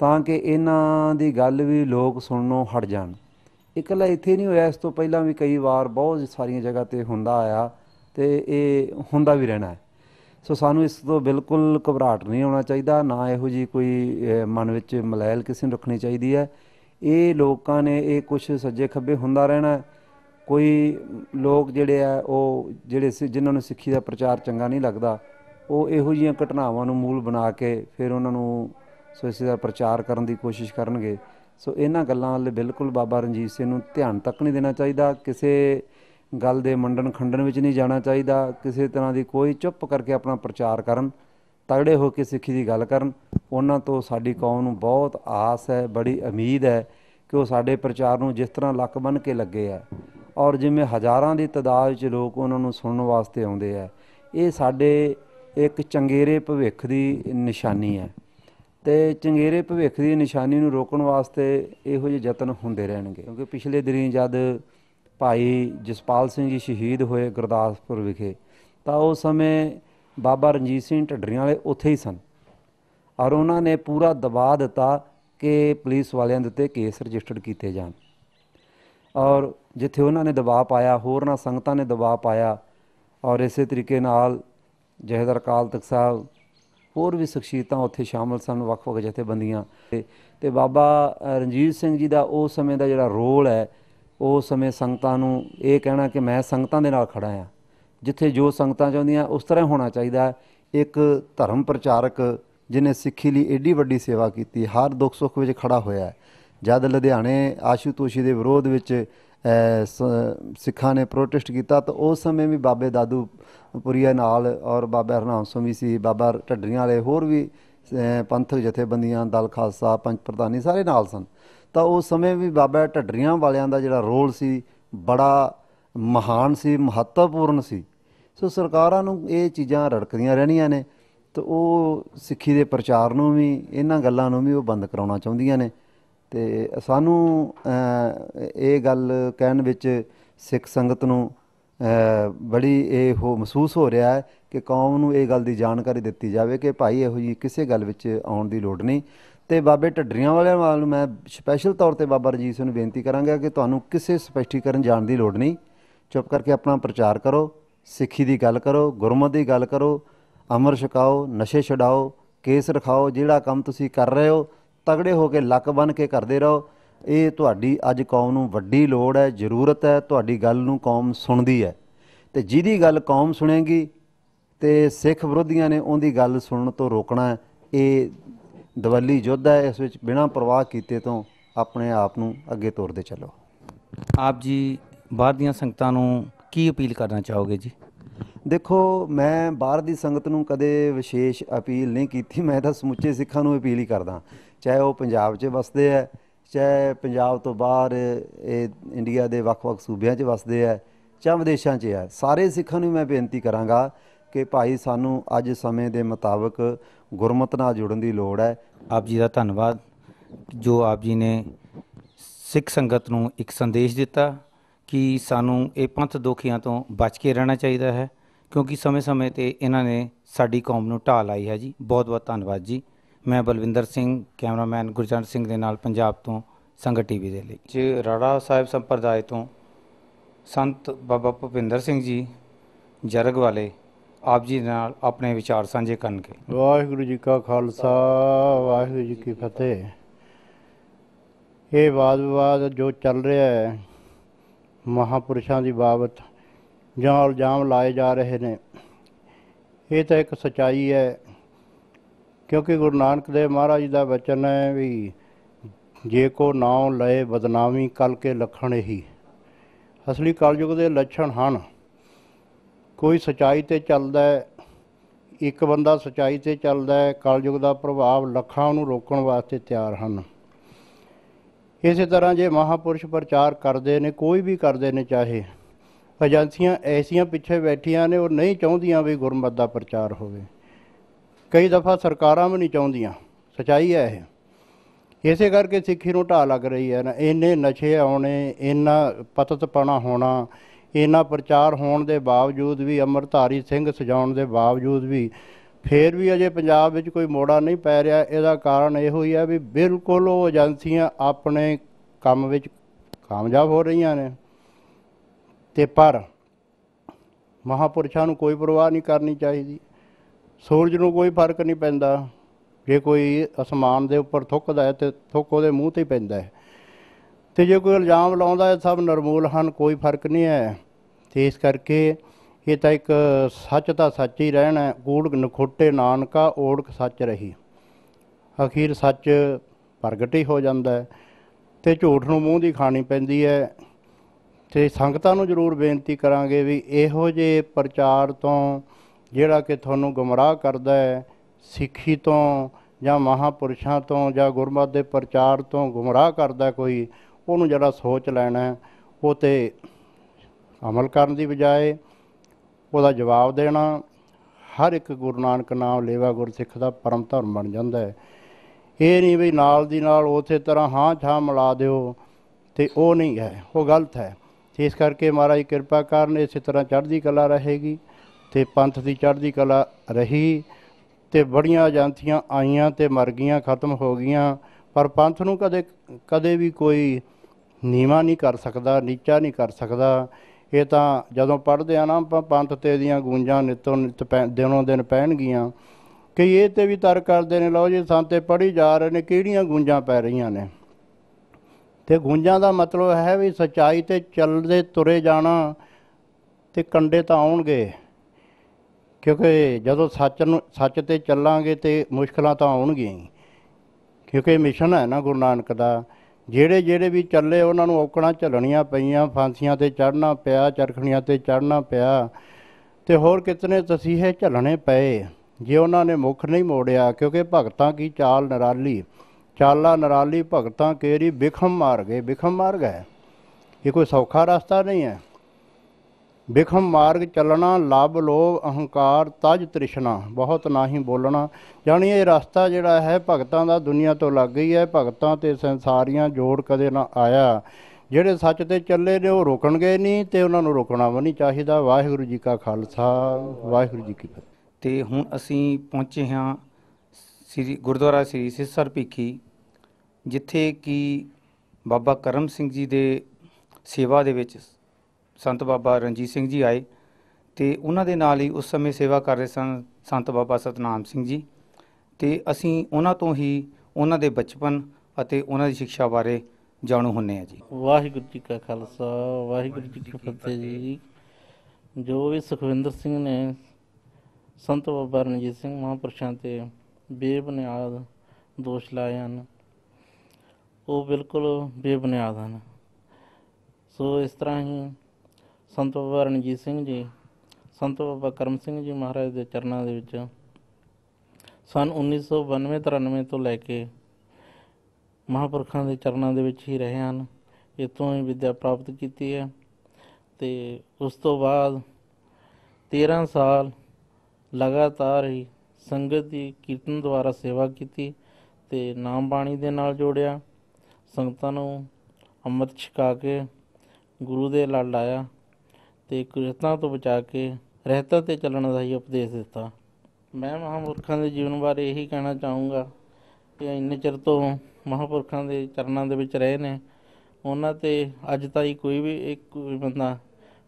ਤਾਂ ਕਿ ਇਹਨਾਂ ਦੀ ਗੱਲ ਵੀ ਲੋਕ ਸੁਣਨੋਂ ਹਟ ਜਾਣ ਇਕੱਲਾ ਇੱਥੇ ਨਹੀਂ ਹੋਇਆ ਇਸ ਤੋਂ ਪਹਿਲਾਂ ਵੀ ਕਈ ਵਾਰ ਬਹੁਤ ਸਾਰੀਆਂ ਜਗ੍ਹਾ ਤੇ ਹੁੰਦਾ ਆਇਆ ਤੇ ਇਹ ਹੁੰਦਾ ਵੀ ਰਹਿਣਾ ਹੈ ਸੋ ਸਾਨੂੰ ਇਸ ਤੋਂ ਬਿਲਕੁਲ ਘਬਰਾਟ ਨਹੀਂ ਹੋਣਾ ਚਾਹੀਦਾ ਨਾ ਇਹੋ ਜੀ ਕੋਈ ਮਨ ਵਿੱਚ ਮਲਾਇਲ ਕਿਸੇ ਨੂੰ ਰੱਖਣੀ ਚਾਹੀਦੀ ਹੈ ਇਹ ਲੋਕਾਂ ਨੇ ਇਹ ਕੁਝ ਸੱਜੇ ਖੱਬੇ ਹੁੰਦਾ ਰਹਿਣਾ ਕੋਈ ਲੋਕ ਜਿਹੜੇ ਆ ਉਹ ਜਿਹੜੇ ਜਿਨ੍ਹਾਂ ਨੂੰ ਸਿੱਖੀ ਦਾ ਪ੍ਰਚਾਰ ਚੰਗਾ ਨਹੀਂ ਲੱਗਦਾ ਉਹ ਇਹੋ ਜੀਆਂ ਘਟਨਾਵਾਂ ਨੂੰ ਮੂਲ ਬਣਾ ਕੇ ਫਿਰ ਉਹਨਾਂ ਨੂੰ ਸੋ ਇਸੇ ਦਾ ਪ੍ਰਚਾਰ ਕਰਨ ਦੀ ਕੋਸ਼ਿਸ਼ ਕਰਨਗੇ ਸੋ ਇਹਨਾਂ ਗੱਲਾਂ ਵੱਲ ਬਿਲਕੁਲ ਬਾਬਾ ਰਣਜੀਤ ਸਿੰਘ ਨੂੰ ਧਿਆਨ ਤੱਕ ਨਹੀਂ ਦੇਣਾ ਚਾਹੀਦਾ ਕਿਸੇ ਗੱਲ ਦੇ ਮੰਡਨ ਖੰਡਨ ਵਿੱਚ ਨਹੀਂ ਜਾਣਾ ਚਾਹੀਦਾ ਕਿਸੇ ਤਰ੍ਹਾਂ ਦੀ ਕੋਈ ਚੁੱਪ ਕਰਕੇ ਆਪਣਾ ਪ੍ਰਚਾਰ ਕਰਨ ਤਗੜੇ ਹੋ ਕੇ ਸਿੱਖੀ ਦੀ ਗੱਲ ਕਰਨ ਉਹਨਾਂ ਤੋਂ ਸਾਡੀ ਕੌਮ ਨੂੰ ਬਹੁਤ ਆਸ ਹੈ ਬੜੀ ਉਮੀਦ ਹੈ ਕਿ ਉਹ ਸਾਡੇ ਪ੍ਰਚਾਰ ਨੂੰ ਜਿਸ ਤਰ੍ਹਾਂ ਲੱਕ ਬਨ ਕੇ ਲੱਗੇ ਆ ਔਰ ਜਿਵੇਂ ਹਜ਼ਾਰਾਂ ਦੀ ਤਦਾਦ ਵਿੱਚ ਲੋਕ ਉਹਨਾਂ ਨੂੰ ਸੁਣਨ ਵਾਸਤੇ ਆਉਂਦੇ ਆ ਇਹ ਸਾਡੇ ਇੱਕ ਚੰਗੇਰੇ ਭਵਿੱਖ ਦੀ ਨਿਸ਼ਾਨੀ ਹੈ ਤੇ ਚੰਗੇਰੇ ਭਵਿੱਖ ਦੀ ਨਿਸ਼ਾਨੀ ਨੂੰ ਰੋਕਣ ਵਾਸਤੇ ਇਹੋ ਜਿਹੇ ਯਤਨ ਹੁੰਦੇ ਰਹਿਣਗੇ ਕਿਉਂਕਿ ਪਿਛਲੇ ਦਿਨੀ ਜਦ ਭਾਈ ਜਸਪਾਲ ਸਿੰਘ ਜੀ ਸ਼ਹੀਦ ਹੋਏ ਗੁਰਦਾਸਪੁਰ ਵਿਖੇ ਤਾਂ ਉਸ ਸਮੇਂ ਬਾਬਾ ਰਣਜੀਤ ਸਿੰਘ ਢੱਡਰੀਆਂ ਵਾਲੇ ਉੱਥੇ ਹੀ ਸਨ ਔਰ ਉਹਨਾਂ ਨੇ ਪੂਰਾ ਦਬਾਅ ਦਿੱਤਾ ਕਿ ਪੁਲਿਸ ਵਾਲਿਆਂ ਦੇ ਉੱਤੇ ਕੇਸ ਰਜਿਸਟਰਡ ਕੀਤੇ ਜਾਣ ਔਰ ਜਿੱਥੇ ਉਹਨਾਂ ਨੇ ਦਬਾਅ ਪਾਇਆ ਹੋਰ ਨਾ ਸੰਗਤਾਂ ਨੇ ਦਬਾਅ ਪਾਇਆ ਔਰ ਇਸੇ ਤਰੀਕੇ ਨਾਲ ਜਹਦਰ ਕਾਲ ਤਖਤ ਸਾਹਿਬ ਹੋਰ ਵੀ ਸ਼ਖਸੀਅਤਾਂ ਉੱਥੇ ਸ਼ਾਮਲ ਸਨ ਵੱਖ-ਵੱਖ ਜਥੇਬੰਦੀਆਂ ਤੇ ਬਾਬਾ ਰਣਜੀਤ ਸਿੰਘ ਜੀ ਦਾ ਉਸ ਸਮੇਂ ਦਾ ਜਿਹੜਾ ਰੋਲ ਹੈ ਉਸ ਸਮੇਂ ਸੰਗਤਾਂ ਨੂੰ ਇਹ ਕਹਿਣਾ ਕਿ ਮੈਂ ਸੰਗਤਾਂ ਦੇ ਨਾਲ ਖੜਾ ਆ ਜਿੱਥੇ ਜੋ ਸੰਗਤਾਂ ਚਾਹੁੰਦੀਆਂ ਉਸ ਤਰ੍ਹਾਂ ਹੋਣਾ ਚਾਹੀਦਾ ਇੱਕ ਧਰਮ ਪ੍ਰਚਾਰਕ ਜਿਨੇ ਸਿੱਖੀ ਲਈ ਏਡੀ ਵੱਡੀ ਸੇਵਾ ਕੀਤੀ ਹਰ ਦੁੱਖ ਸੁੱਖ ਵਿੱਚ ਖੜਾ ਹੋਇਆ ਜਦ ਲੁਧਿਆਣੇ ਆਸ਼ੂਤੋਸ਼ੀ ਦੇ ਵਿਰੋਧ ਵਿੱਚ ਸਿੱਖਾਂ ਨੇ ਪ੍ਰੋਟੈਸਟ ਕੀਤਾ ਤਾਂ ਉਸ ਸਮੇਂ ਵੀ ਬਾਬੇ ਦਾਦੂ ਪੁਰੀਆ ਨਾਲ ਔਰ ਬਾਬਾ ਹਰਨਾਮ ਸਿੰਘ ਸੀ ਬਾਬਾ ਢੱਡਰੀਆਂ ਵਾਲੇ ਹੋਰ ਵੀ ਪੰਥਕ ਜਥੇਬੰਦੀਆਂ ਦਲ ਖਾਲਸਾ ਪੰਜ ਪ੍ਰਧਾਨੀ ਸਾਰੇ ਨਾਲ ਸਨ ਤਾਂ ਉਸ ਸਮੇਂ ਵੀ ਬਾਬਾ ਢੱਡਰੀਆਂ ਵਾਲਿਆਂ ਦਾ ਜਿਹੜਾ ਰੋਲ ਸੀ ਬੜਾ ਮਹਾਨ ਸੀ ਮਹੱਤਵਪੂਰਨ ਸੀ ਸੋ ਸਰਕਾਰਾਂ ਨੂੰ ਇਹ ਚੀਜ਼ਾਂ ਰੜਕਦੀਆਂ ਰਹਿਣੀਆਂ ਨੇ ਤੇ ਉਹ ਸਿੱਖੀ ਦੇ ਪ੍ਰਚਾਰ ਨੂੰ ਵੀ ਇਹਨਾਂ ਗੱਲਾਂ ਨੂੰ ਵੀ ਉਹ ਬੰਦ ਕਰਾਉਣਾ ਚਾਹੁੰਦੀਆਂ ਨੇ ਤੇ ਸਾਨੂੰ ਇਹ ਗੱਲ ਕਹਿਣ ਵਿੱਚ ਸਿੱਖ ਸੰਗਤ ਨੂੰ ਬੜੀ ਇਹ ਹੋ ਮਹਿਸੂਸ ਹੋ ਰਿਹਾ ਹੈ ਕਿ ਕੌਮ ਨੂੰ ਇਹ ਗੱਲ ਦੀ ਜਾਣਕਾਰੀ ਦਿੱਤੀ ਜਾਵੇ ਕਿ ਭਾਈ ਇਹੋ ਜੀ ਕਿਸੇ ਗੱਲ ਵਿੱਚ ਆਉਣ ਦੀ ਲੋੜ ਨਹੀਂ ਤੇ ਬਾਬੇ ਢੱਡਰੀਆਂ ਵਾਲਿਆਂ ਵਾਲ ਨੂੰ ਮੈਂ ਸਪੈਸ਼ਲ ਤੌਰ ਤੇ ਬਾਬਾ ਰਜੀਤ ਸਿੰਘ ਨੂੰ ਬੇਨਤੀ ਕਰਾਂਗਾ ਕਿ ਤੁਹਾਨੂੰ ਕਿਸੇ ਸਪਸ਼ਟੀਕਰਨ ਜਾਣ ਦੀ ਲੋੜ ਨਹੀਂ ਚੁੱਪ ਕਰਕੇ ਆਪਣਾ ਪ੍ਰਚਾਰ ਕਰੋ ਸਿੱਖੀ ਦੀ ਗੱਲ ਕਰੋ ਗੁਰਮਤ ਦੀ ਗੱਲ ਕਰੋ ਅਮਰ ਛਕਾਓ ਨਸ਼ੇ ਛਡਾਓ ਕੇਸ ਰਖਾਓ ਜਿਹੜਾ ਕੰਮ ਤੁਸੀਂ ਕਰ ਰਹੇ ਹੋ ਤਗੜੇ ਹੋ ਕੇ ਲੱਕ ਬਨ ਕੇ ਕਰਦੇ ਰਹੋ ਇਹ ਤੁਹਾਡੀ ਅੱਜ ਕੌਮ ਨੂੰ ਵੱਡੀ ਲੋੜ ਹੈ ਜ਼ਰੂਰਤ ਹੈ ਤੁਹਾਡੀ ਗੱਲ ਨੂੰ ਕੌਮ ਸੁਣਦੀ ਹੈ ਤੇ ਜਿਹਦੀ ਗੱਲ ਕੌਮ ਸੁਣੇਗੀ ਤੇ ਸਿੱਖ ਵਿਰੋਧੀਆਂ ਨੇ ਉਹਦੀ ਗੱਲ ਸੁਣਨ ਤੋਂ ਰੋਕਣਾ ਇਹ ਦਵੱਲੀ ਯੁੱਧ ਹੈ ਇਸ ਵਿੱਚ ਬਿਨਾਂ ਪਰਵਾਹ ਕੀਤੇ ਤੋਂ ਆਪਣੇ ਆਪ ਨੂੰ ਅੱਗੇ ਤੋਰਦੇ ਚੱਲੋ ਆਪ ਜੀ ਬਾਹਰ ਦੀਆਂ ਸੰਗਤਾਂ ਨੂੰ ਕੀ ਅਪੀਲ ਕਰਨਾ ਚਾਹੋਗੇ ਜੀ ਦੇਖੋ ਮੈਂ ਬਾਹਰ ਦੀ ਸੰਗਤ ਨੂੰ ਕਦੇ ਵਿਸ਼ੇਸ਼ ਅਪੀਲ ਨਹੀਂ ਕੀਤੀ ਮੈਂ ਤਾਂ ਸਮੁੱਚੇ ਸਿੱਖਾਂ ਨੂੰ ਅਪੀਲ ਹੀ ਕਰਦਾ ਚਾਹੇ ਉਹ ਪੰਜਾਬ 'ਚ ਵਸਦੇ ਆ ਚਾਹੇ ਪੰਜਾਬ ਤੋਂ ਬਾਹਰ ਇਹ ਇੰਡੀਆ ਦੇ ਵੱਖ-ਵੱਖ ਸੂਬਿਆਂ 'ਚ ਵਸਦੇ ਆ ਚਾਹ ਵਿਦੇਸ਼ਾਂ 'ਚ ਆ ਸਾਰੇ ਸਿੱਖਾਂ ਨੂੰ ਮੈਂ ਬੇਨਤੀ ਕਰਾਂਗਾ ਕਿ ਭਾਈ ਸਾਨੂੰ ਅੱਜ ਸਮੇਂ ਦੇ ਮੁਤਾਬਕ ਗੁਰਮਤ ਨਾਲ ਜੁੜਨ ਦੀ ਲੋੜ ਹੈ ਆਪ ਜੀ ਦਾ ਧੰਨਵਾਦ ਜੋ ਆਪ ਜੀ ਨੇ ਸਿੱਖ ਸੰਗਤ ਨੂੰ ਇੱਕ ਸੰਦੇਸ਼ ਦਿੱਤਾ ਕਿ ਸਾਨੂੰ ਇਹ ਪੰਥ ਦੁਖੀਆਂ ਤੋਂ ਬਚ ਕੇ ਰਹਿਣਾ ਚਾਹੀਦਾ ਹੈ ਕਿਉਂਕਿ ਸਮੇਂ-ਸਮੇਂ ਤੇ ਇਹਨਾਂ ਨੇ ਸਾਡੀ ਕੌਮ ਨੂੰ ਢਾਲ ਆਈ ਹੈ ਜੀ ਬਹੁਤ-ਬਹੁਤ ਧੰਨਵਾਦ ਜੀ ਮੈਂ ਬਲਵਿੰਦਰ ਸਿੰਘ ਕੈਮਰਾਮੈਨ ਗੁਰਜੰਤ ਸਿੰਘ ਦੇ ਨਾਲ ਪੰਜਾਬ ਤੋਂ ਸੰਗਤ ਟੀਵੀ ਦੇ ਲਈ ਜੀ ਰਾੜਾ ਸਾਹਿਬ ਸੰਪਰਦਾਇ ਤੋਂ ਸੰਤ ਬਾਬਾ ਭਪਿੰਦਰ ਸਿੰਘ ਜੀ ਜਰਗ ਵਾਲੇ ਆਪ ਜੀ ਨਾਲ ਆਪਣੇ ਵਿਚਾਰ ਸਾਂਝੇ ਕਰਨਗੇ ਵਾਹਿਗੁਰੂ ਜੀ ਕਾ ਖਾਲਸਾ ਵਾਹਿਗੁਰੂ ਜੀ ਕੀ ਫਤਿਹ ਇਹ ਬਾਦ ਵਿਵਾਦ ਜੋ ਚੱਲ ਰਿਹਾ ਹੈ ਮਹਾਪੁਰਸ਼ਾਂ ਦੀ ਬਾਬਤ ਜਾਂ ਇਲਜ਼ਾਮ ਲਾਏ ਜਾ ਰਹੇ ਨੇ ਇਹ ਤਾਂ ਇੱਕ ਸਚਾਈ ਹੈ ਕਿਉਂਕਿ ਗੁਰੂ ਨਾਨਕ ਦੇਵ ਮਹਾਰਾਜ ਦਾ ਬਚਨ ਹੈ ਵੀ ਜੇ ਕੋ ਨਾਉ ਲਏ ਬਦਨਾਮੀ ਕਲ ਕੇ ਲਖਣ ਹੀ ਅਸਲੀ ਕਲਯੁਗ ਦੇ ਲੱਛਣ ਹਨ ਕੋਈ ਸਚਾਈ ਤੇ ਚੱਲਦਾ ਹੈ ਇੱਕ ਬੰਦਾ ਸਚਾਈ ਤੇ ਚੱਲਦਾ ਹੈ ਕਲਯੁਗ ਦਾ ਪ੍ਰਭਾਵ ਲੱਖਾਂ ਨੂੰ ਰੋਕਣ ਵਾਸਤੇ ਤਿਆਰ ਹਨ ਇਸੇ ਤਰ੍ਹਾਂ ਜੇ ਮਹਾਪੁਰਸ਼ ਪ੍ਰਚਾਰ ਕਰਦੇ ਨੇ ਕੋਈ ਵੀ ਕਰਦੇ ਨੇ ਚਾਹੇ ਏਜੰਸੀਆਂ ਐਸੀਆਂ ਪਿੱਛੇ ਬੈਠੀਆਂ ਨੇ ਉਹ ਨਹੀਂ ਚਾਹੁੰਦੀਆਂ ਵੀ ਗੁਰਮਤ ਦਾ ਪ੍ਰਚਾਰ ਹੋਵੇ ਕਈ ਦਫਾ ਸਰਕਾਰਾਂ ਵੀ ਨਹੀਂ ਚਾਹੁੰਦੀਆਂ ਸਚਾਈ ਹੈ ਇਹ ਇਸੇ ਕਰਕੇ ਸਿੱਖੀ ਨੂੰ ਢਾਹ ਲੱਗ ਰਹੀ ਹੈ ਨਾ ਇੰਨੇ ਨਸ਼ੇ ਆਉਣੇ ਇੰਨਾ ਪਾਣਾ ਹੋਣਾ ਇੰਨਾ ਪ੍ਰਚਾਰ ਹੋਣ ਦੇ ਬਾਵਜੂਦ ਵੀ ਅਮਰਧਾਰੀ ਸਿੰਘ ਸਜਾਉਣ ਦੇ ਬਾਵਜੂਦ ਵੀ ਫੇਰ ਵੀ ਅਜੇ ਪੰਜਾਬ ਵਿੱਚ ਕੋਈ ਮੋੜਾ ਨਹੀਂ ਪੈ ਰਿਹਾ ਇਹਦਾ ਕਾਰਨ ਇਹੋ ਹੀ ਹੈ ਵੀ ਬਿਲਕੁਲ ਉਹ ਏਜੰਸੀਆਂ ਆਪਣੇ ਕੰਮ ਵਿੱਚ ਕਾਮਯਾਬ ਹੋ ਰਹੀਆਂ ਨੇ ਤੇ ਪਰ ਮਹਾਪੁਰਸ਼ਾਂ ਨੂੰ ਕੋਈ ਪਰਵਾਹ ਨਹੀਂ ਕਰਨੀ ਚਾਹੀਦੀ ਸੂਰਜ ਨੂੰ ਕੋਈ ਫਰਕ ਨਹੀਂ ਪੈਂਦਾ ਜੇ ਕੋਈ ਅਸਮਾਨ ਦੇ ਉੱਪਰ ਥੁੱਕਦਾ ਹੈ ਤੇ ਥੁੱਕ ਉਹਦੇ ਮੂੰਹ ਤੇ ਪੈਂਦਾ ਹੈ ਤੇ ਜੇ ਕੋਈ ਇਲਜ਼ਾਮ ਲਾਉਂਦਾ ਹੈ ਸਭ ਨਰਮੂਲ ਹਨ ਕੋਈ ਫਰਕ ਨਹੀਂ ਹੈ ਤੇ ਇਸ ਕਰਕੇ ਇਹ ਤਾਂ ਇੱਕ ਸੱਚ ਤਾਂ ਸੱਚ ਹੀ ਰਹਿਣਾ ਕੂੜ ਨਖੋਟੇ ਨਾਨਕਾ ਓੜਕ ਸੱਚ ਰਹੀ ਅਖੀਰ ਸੱਚ ਪ੍ਰਗਟ ਹੀ ਹੋ ਜਾਂਦਾ ਹੈ ਤੇ ਝੂਠ ਨੂੰ ਮੂੰਹ ਦੀ ਖਾਣੀ ਪੈਂਦੀ ਹੈ ਤੇ ਸੰਗਤਾਂ ਨੂੰ ਜ਼ਰੂਰ ਬੇਨਤੀ ਕਰਾਂਗੇ ਵੀ ਇਹੋ ਜੇ ਪ੍ਰਚਾਰ ਤੋਂ ਜਿਹੜਾ ਕਿ ਤੁਹਾਨੂੰ ਗੁੰਮਰਾਹ ਕਰਦਾ ਹੈ ਸਿੱਖੀ ਤੋਂ ਜਾਂ ਮਹਾਪੁਰਸ਼ਾਂ ਤੋਂ ਜਾਂ ਗੁਰਮਤਿ ਦੇ ਪ੍ਰਚਾਰ ਤੋਂ ਗੁੰਮਰਾਹ ਕਰਦਾ ਕੋਈ ਉਹਨੂੰ ਜਿਹੜਾ ਸੋਚ ਲੈਣਾ ਉਹ ਤੇ ਅਮਲ ਕਰਨ ਦੀ ਬਜਾਏ ਉਹਦਾ ਜਵਾਬ ਦੇਣਾ ਹਰ ਇੱਕ ਗੁਰੂ ਨਾਨਕ ਨਾਮ ਲੇਵਾ ਗੁਰਸਿੱਖ ਦਾ ਪਰਮ ਧਰਮ ਬਣ ਜਾਂਦਾ ਹੈ ਇਹ ਨਹੀਂ ਵੀ ਨਾਲ ਦੀ ਨਾਲ ਉਸੇ ਤਰ੍ਹਾਂ ਹਾਂ ਛਾਂ ਮਿਲਾ ਦਿਓ ਤੇ ਉਹ ਨਹੀਂ ਹੈ ਉਹ ਗਲਤ ਹੈ ਇਸ ਕਰਕੇ ਮਹਾਰਾਜ ਕਿਰਪਾ ਕਰਨ ਇਸੇ ਤਰ੍ਹਾਂ ਚੜ੍ਹਦੀ ਕਲਾ ਰਹੇਗੀ ਤੇ ਪੰਥ ਦੀ ਚੜ੍ਹਦੀ ਕਲਾ ਰਹੀ ਤੇ ਬੜੀਆਂ ਏਜੰਸੀਆਂ ਆਈਆਂ ਤੇ ਮਰ ਗਈਆਂ ਖਤਮ ਹੋ ਗਈਆਂ ਪਰ ਪੰਥ ਨੂੰ ਕਦੇ ਕਦੇ ਵੀ ਕੋਈ ਨੀਵਾ ਨਹੀਂ ਕਰ ਸਕਦਾ ਨੀਚਾ ਨਹੀਂ ਕਰ ਸਕਦਾ ਇਹ ਤਾਂ ਜਦੋਂ ਪੜਦੇ ਆ ਨਾ ਆਪਾਂ ਪੰਥ ਤੇ ਦੀਆਂ ਗੂੰਜਾਂ ਨਿਤੋਂ ਨਿਤ ਦਿਨੋਂ ਦਿਨ ਪੈਣਗੀਆਂ ਕਿ ਇਹ ਤੇ ਵੀ ਤਰ ਕਰਦੇ ਨੇ ਲਓ ਜੀ ਸੰਤੇ ਪੜੀ ਜਾ ਰਹੇ ਨੇ ਕਿਹੜੀਆਂ ਗੂੰਜਾਂ ਪੈ ਰਹੀਆਂ ਨੇ ਤੇ ਗੂੰਜਾਂ ਦਾ ਮਤਲਬ ਹੈ ਵੀ ਸਚਾਈ ਤੇ ਚੱਲਦੇ ਤੁਰੇ ਜਾਣਾ ਤੇ ਕੰਡੇ ਤਾਂ ਆਉਣਗੇ ਕਿਉਂਕਿ ਜਦੋਂ ਸੱਚ ਨੂੰ ਸੱਚ ਤੇ ਚੱਲਾਂਗੇ ਤੇ ਮੁਸ਼ਕਲਾਂ ਤਾਂ ਆਉਣਗੀਆਂ ਕਿਉਂਕਿ ਮਿਸ਼ਨ ਹੈ ਨਾ ਗੁਰੂ ਨਾਨਕ ਦਾ ਜਿਹੜੇ ਜਿਹੜੇ ਵੀ ਚੱਲੇ ਉਹਨਾਂ ਨੂੰ ਔਕੜਾਂ ਚੱਲਣੀਆਂ ਪਈਆਂ ਫਾਂਸੀਆਂ ਤੇ ਚੜਨਾ ਪਿਆ ਚਰਖਣੀਆਂ ਤੇ ਚੜਨਾ ਪਿਆ ਤੇ ਹੋਰ ਕਿਤਨੇ ਤਸੀਹੇ ਝੱਲਣੇ ਪਏ ਜੇ ਉਹਨਾਂ ਨੇ ਮੁਖ ਨਹੀਂ ਮੋੜਿਆ ਕਿਉਂਕਿ ਭਗਤਾਂ ਕੀ ਚਾਲ ਨਰਾਲੀ ਚਾਲਾ ਨਰਾਲੀ ਭਗਤਾਂ ਕੇਰੀ ਵਿਖਮ ਮਾਰ ਗਏ ਬਿਖਮ ਮਾਰ ਗਏ ਇਹ ਕੋਈ ਸੌਖਾ ਰਸਤਾ ਨਹੀਂ ਹੈ ਵਿਖਮ ਮਾਰਗ ਚੱਲਣਾ ਲਾਭ ਲੋਭ ਅਹੰਕਾਰ ਤਜ ਤ੍ਰਿਸ਼ਨਾ ਬਹੁਤ ਨਾਹੀ ਬੋਲਣਾ ਜਾਣੀ ਇਹ ਰਸਤਾ ਜਿਹੜਾ ਹੈ ਭਗਤਾਂ ਦਾ ਦੁਨੀਆ ਤੋਂ ਲੱਗ ਗਈ ਹੈ ਭਗਤਾਂ ਤੇ ਸੰਸਾਰੀਆਂ ਜੋੜ ਕਦੇ ਨਾ ਆਇਆ ਜਿਹੜੇ ਸੱਚ ਤੇ ਚੱਲੇ ਨੇ ਉਹ ਰੋਕਣਗੇ ਨਹੀਂ ਤੇ ਉਹਨਾਂ ਨੂੰ ਰੋਕਣਾ ਵੀ ਨਹੀਂ ਚਾਹੀਦਾ ਵਾਹਿਗੁਰੂ ਜੀ ਕਾ ਖਾਲਸਾ ਵਾਹਿਗੁਰੂ ਜੀ ਕੀ ਫਤਿਹ ਤੇ ਹੁਣ ਅਸੀਂ ਪਹੁੰਚੇ ਹਾਂ ਸ੍ਰੀ ਗੁਰਦੁਆਰਾ ਸ੍ਰੀ ਸਿਸਰ ਭਿੱਖੀ ਜਿੱਥੇ ਕਿ ਬਾਬਾ ਕਰਮ ਸਿੰਘ ਜੀ ਦੇ ਸੇਵਾ ਦੇ ਵਿੱਚ ਸੰਤ ਬਾਬਾ ਰਣਜੀਤ ਸਿੰਘ ਜੀ ਆਏ ਤੇ ਉਹਨਾਂ ਦੇ ਨਾਲ ਹੀ ਉਸ ਸਮੇਂ ਸੇਵਾ ਕਰ ਰਹੇ ਸਨ ਸੰਤ ਬਾਬਾ ਸਤਨਾਮ ਸਿੰਘ ਜੀ ਤੇ ਅਸੀਂ ਉਹਨਾਂ ਤੋਂ ਹੀ ਉਹਨਾਂ ਦੇ ਬਚਪਨ ਅਤੇ ਉਹਨਾਂ ਦੀ ਸਿੱਖਿਆ ਬਾਰੇ ਜਾਣੂ ਹੁੰਨੇ ਆ ਜੀ ਵਾਹਿਗੁਰੂ ਜੀ ਕਾ ਖਾਲਸਾ ਵਾਹਿਗੁਰੂ ਜੀ ਕੀ ਫਤਿਹ ਜੀ ਜੋ ਵੀ ਸੁਖਵਿੰਦਰ ਸਿੰਘ ਨੇ ਸੰਤ ਬਾਬਾ ਰਣਜੀਤ ਸਿੰਘ ਮਹਾਂਪੁਰਸ਼ਾਂ ਤੇ ਬੇਬੁਨਿਆਦ ਦੋਸ਼ ਲਾਏ ਹਨ ਉਹ ਬਿਲਕੁਲ ਬੇਬੁਨਿਆਦ ਹਨ ਸੋ ਇਸ ਤਰ੍ਹਾਂ ਹੀ ਸੰਤ ਬਾਬਾ ਰਣਜੀਤ ਸਿੰਘ ਜੀ ਸੰਤ ਬਾਬਾ ਕਰਮ ਸਿੰਘ ਜੀ ਮਹਾਰਾਜ ਦੇ ਚਰਨਾਂ ਦੇ ਵਿੱਚ ਸਨ 1992-93 ਤੋਂ ਲੈ ਕੇ ਮਹਾਪੁਰਖਾਂ ਦੇ ਚਰਨਾਂ ਦੇ ਵਿੱਚ ਹੀ ਰਹੇ ਹਨ ਇਤੋਂ ਹੀ ਵਿਦਿਆ ਪ੍ਰਾਪਤ ਕੀਤੀ ਹੈ ਤੇ ਉਸ ਤੋਂ ਬਾਅਦ 13 ਸਾਲ ਲਗਾਤਾਰ ਹੀ ਸੰਗਤ ਦੀ ਕੀਰਤਨ ਦੁਆਰਾ ਸੇਵਾ ਕੀਤੀ ਤੇ ਨਾਮ ਬਾਣੀ ਦੇ ਨਾਲ ਜੋੜਿਆ ਸੰਗਤਾਂ ਨੂੰ ਅੰਮ੍ਰਿਤ ਛਕਾ ਕੇ ਗੁਰੂ ਦੇ ਲੜ ਲਾਇਆ ਤੇ ਕੁਰੀਤਨਾ ਤੋਂ ਬਚਾ ਕੇ ਰਹਿਤਾ ਤੇ ਚੱਲਣ ਦਾ ਹੀ ਉਪਦੇਸ਼ ਦਿੱਤਾ ਮੈਂ ਮਹਾਂਪੁਰਖਾਂ ਦੇ ਜੀਵਨ ਬਾਰੇ ਇਹੀ ਕਹਿਣਾ ਚਾਹੂੰਗਾ ਕਿ ਇੰਨੇ ਚਿਰ ਤੋਂ ਮਹਾਂਪੁਰਖਾਂ ਦੇ ਚਰਨਾਂ ਦੇ ਵਿੱਚ ਰਹੇ ਨੇ ਉਹਨਾਂ ਤੇ ਅੱਜ ਤਾਈ ਕੋਈ ਵੀ ਇੱਕ ਬੰਦਾ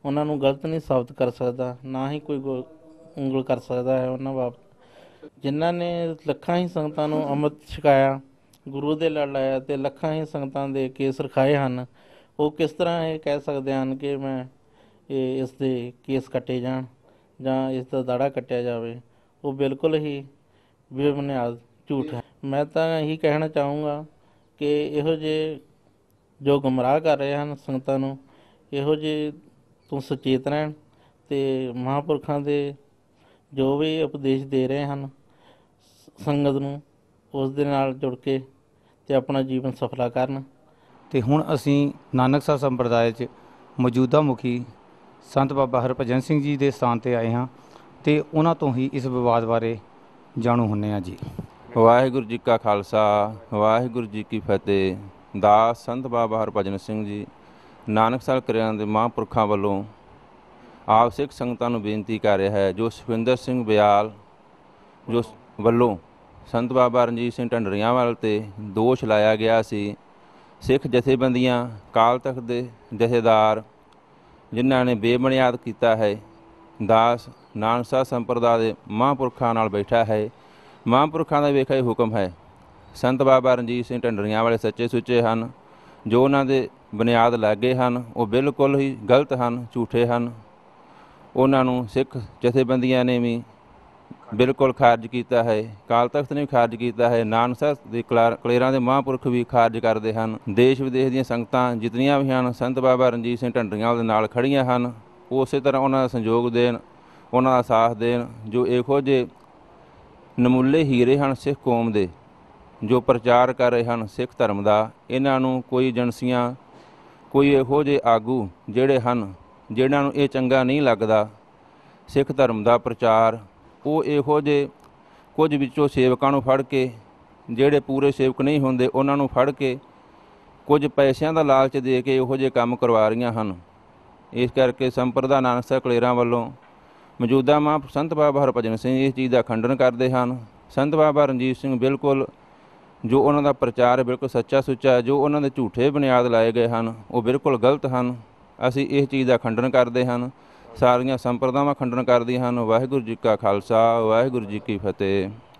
ਉਹਨਾਂ ਨੂੰ ਗਲਤ ਨਹੀਂ ਸਾਬਤ ਕਰ ਸਕਦਾ ਨਾ ਹੀ ਕੋਈ ਉਂਗਲ ਕਰ ਸਕਦਾ ਹੈ ਉਹਨਾਂ ਬਾਪ ਜਿਨ੍ਹਾਂ ਨੇ ਲੱਖਾਂ ਹੀ ਸੰਗਤਾਂ ਨੂੰ ਅੰਮ੍ਰਿਤ ਛਕਾਇਆ ਗੁਰੂ ਦੇ ਲੜ ਲਾਇਆ ਤੇ ਲੱਖਾਂ ਹੀ ਸੰਗਤਾਂ ਦੇ ਕੇਸ ਰਖਾਏ ਹਨ ਉਹ ਕਿਸ ਤਰ੍ਹਾਂ ਇਹ ਕਹਿ ਸਕਦੇ ਹਨ ਕਿ ਮੈਂ ਇਹ ਇਸ ਦੇ ਕੇਸ ਕੱਟੇ ਜਾਣ ਜਾਂ ਇਸ ਦਾ ਦਾੜਾ ਕੱਟਿਆ ਜਾਵੇ ਉਹ ਬਿਲਕੁਲ ਹੀ ਬੇਬੁਨਿਆਦ ਝੂਠ ਹੈ ਮੈਂ ਤਾਂ ਇਹੀ ਕਹਿਣਾ ਚਾਹੂੰਗਾ ਕਿ ਇਹੋ ਜੇ ਜੋ ਗਮਰਾਹ ਕਰ ਰਹੇ ਹਨ ਸੰਗਤਾਂ ਨੂੰ ਇਹੋ ਜੇ ਤੂੰ ਸੁਚੇਤ ਰਹਿਣ ਤੇ ਮਹਾਪੁਰਖਾਂ ਦੇ ਜੋ ਵੀ ਉਪਦੇਸ਼ ਦੇ ਰਹੇ ਹਨ ਸੰਗਤ ਨੂੰ ਉਸ ਦੇ ਨਾਲ ਜੁੜ ਕੇ ਤੇ ਆਪਣਾ ਜੀਵਨ ਸਫਲਾ ਕਰਨ ਤੇ ਹੁਣ ਅਸੀਂ ਨਾਨਕ ਸਾਹਿਬ ਸੰਪਰਦਾਇ 'ਚ ਮੌਜੂਦਾ ਮੁਖੀ ਸੰਤ ਬਾਬਾ ਹਰਭਜਨ ਸਿੰਘ ਜੀ ਦੇ ਸਥਾਨ ਤੇ ਆਏ ਹਾਂ ਤੇ ਉਹਨਾਂ ਤੋਂ ਹੀ ਇਸ ਵਿਵਾਦ ਬਾਰੇ ਜਾਣੂ ਹੁੰਨੇ ਆ ਜੀ ਵਾਹਿਗੁਰੂ ਜੀ ਕਾ ਖਾਲਸਾ ਵਾਹਿਗੁਰੂ ਜੀ ਕੀ ਫਤਿਹ ਦਾਸ ਸੰਤ ਬਾਬਾ ਹਰਭਜਨ ਸਿੰਘ ਜੀ ਨਾਨਕਸਰ ਕਰਿਆਂ ਦੇ ਮਹਾਂਪੁਰਖਾਂ ਵੱਲੋਂ ਆਪ ਸਿੱਖ ਸੰਗਤਾਂ ਨੂੰ ਬੇਨਤੀ ਕਰ ਰਿਹਾ ਹੈ ਜੋ ਸੁਖਿੰਦਰ ਸਿੰਘ ਬਿਆਲ ਜੋ ਵੱਲੋਂ ਸੰਤ ਬਾਬਾ ਰਣਜੀਤ ਸਿੰਘ ਢੰਡਰੀਆਂ ਵਾਲ ਤੇ ਦੋਸ਼ ਲਾਇਆ ਗਿਆ ਸੀ ਸਿੱਖ ਜਥੇਬੰਦੀਆਂ ਕਾਲ ਤਖਤ ਦੇ ਜਥੇਦਾਰ ਜਿਨ੍ਹਾਂ ਨੇ ਬੇਬੁਨਿਆਦ ਕੀਤਾ ਹੈ ਦਾਸ ਨਾਨਸਾ ਸੰਪਰਦਾ ਦੇ ਮਹਾਂਪੁਰਖਾਂ ਨਾਲ ਬੈਠਾ ਹੈ ਮਹਾਂਪੁਰਖਾਂ ਦਾ ਵੇਖਿਆ ਹੁਕਮ ਹੈ ਸੰਤ ਬਾਬਾ ਰਣਜੀਤ ਸਿੰਘ ਢੰਡਰੀਆਂ ਵਾਲੇ ਸੱਚੇ ਸੁੱਚੇ ਹਨ ਜੋ ਉਹਨਾਂ ਦੇ ਬੁਨਿਆਦ ਲੱਗੇ ਹਨ ਉਹ ਬਿਲਕੁਲ ਹੀ ਗਲਤ ਹਨ ਝੂਠੇ ਹਨ ਉਹਨਾਂ ਨੂੰ ਸਿੱਖ ਜਥੇਬੰਦੀਆਂ ਨੇ ਵੀ ਬਿਲਕੁਲ ਖਾਰਜ ਕੀਤਾ ਹੈ ਕਾਲ ਤਖਤ ਨੇ ਵੀ ਖਾਰਜ ਕੀਤਾ ਹੈ ਨਾਨਕ ਸਾਹਿਬ ਦੇ ਕਲੇਰਾਂ ਦੇ ਮਹਾਂਪੁਰਖ ਵੀ ਖਾਰਜ ਕਰਦੇ ਹਨ ਦੇਸ਼ ਵਿਦੇਸ਼ ਦੀਆਂ ਸੰਗਤਾਂ ਜਿਤਨੀਆਂ ਵੀ ਹਨ ਸੰਤ ਬਾਬਾ ਰਣਜੀਤ ਸਿੰਘ ਢੰਡਰੀਆਂ ਦੇ ਨਾਲ ਖੜੀਆਂ ਹਨ ਉਸੇ ਤਰ੍ਹਾਂ ਉਹਨਾਂ ਦਾ ਸੰਯੋਗ ਦੇਣ ਉਹਨਾਂ ਦਾ ਸਾਥ ਦੇਣ ਜੋ ਇਹੋ ਜੇ ਨਮੂਲੇ ਹੀਰੇ ਹਨ ਸਿੱਖ ਕੌਮ ਦੇ ਜੋ ਪ੍ਰਚਾਰ ਕਰ ਰਹੇ ਹਨ ਸਿੱਖ ਧਰਮ ਦਾ ਇਹਨਾਂ ਨੂੰ ਕੋਈ ਏਜੰਸੀਆਂ ਕੋਈ ਇਹੋ ਜੇ ਆਗੂ ਜਿਹੜੇ ਹਨ ਜਿਨ੍ਹਾਂ ਨੂੰ ਇਹ ਚੰਗਾ ਨਹੀਂ ਲੱਗਦਾ ਸਿੱਖ ਧਰਮ ਦਾ ਪ੍ਰਚਾਰ ਉਹ ਇਹੋ ਜੇ ਕੁਝ ਵਿੱਚੋਂ ਸੇਵਕਾਂ ਨੂੰ ਫੜ ਕੇ ਜਿਹੜੇ ਪੂਰੇ ਸੇਵਕ ਨਹੀਂ ਹੁੰਦੇ ਉਹਨਾਂ ਨੂੰ ਫੜ ਕੇ ਕੁਝ ਪੈਸਿਆਂ ਦਾ ਲਾਲਚ ਦੇ ਕੇ ਇਹੋ ਜੇ ਕੰਮ ਕਰਵਾ ਰਹੀਆਂ ਹਨ ਇਸ ਕਰਕੇ ਸੰਪਰਦਾ ਨਾਨਕ ਸਾਹਿਬ ਕਲੇਰਾਂ ਵੱਲੋਂ ਮੌਜੂਦਾ ਮਾਂ ਸੰਤ ਬਾਬਾ ਹਰਭਜਨ ਸਿੰਘ ਇਸ ਚੀਜ਼ ਦਾ ਖੰਡਨ ਕਰਦੇ ਹਨ ਸੰਤ ਬਾਬਾ ਰਣਜੀਤ ਸਿੰਘ ਬਿਲਕੁਲ ਜੋ ਉਹਨਾਂ ਦਾ ਪ੍ਰਚਾਰ ਬਿਲਕੁਲ ਸੱਚਾ ਸੁੱਚਾ ਜੋ ਉਹਨਾਂ ਦੇ ਝੂਠੇ ਬੁਨਿਆਦ ਲਾਏ ਗਏ ਹਨ ਉਹ ਬਿਲਕੁਲ ਗਲਤ ਹਨ ਅਸੀਂ ਇਸ ਚੀਜ਼ ਦਾ ਖੰਡਨ ਕਰਦੇ ਹਨ ਸਾਰੀਆਂ ਸੰਪਰਦਾਵਾਂ ਖੰਡਨ ਕਰਦੀਆਂ ਹਨ ਵਾਹਿਗੁਰੂ ਜੀ ਕਾ ਖਾਲਸਾ ਵਾਹਿਗੁਰੂ ਜੀ ਕੀ ਫਤਿਹ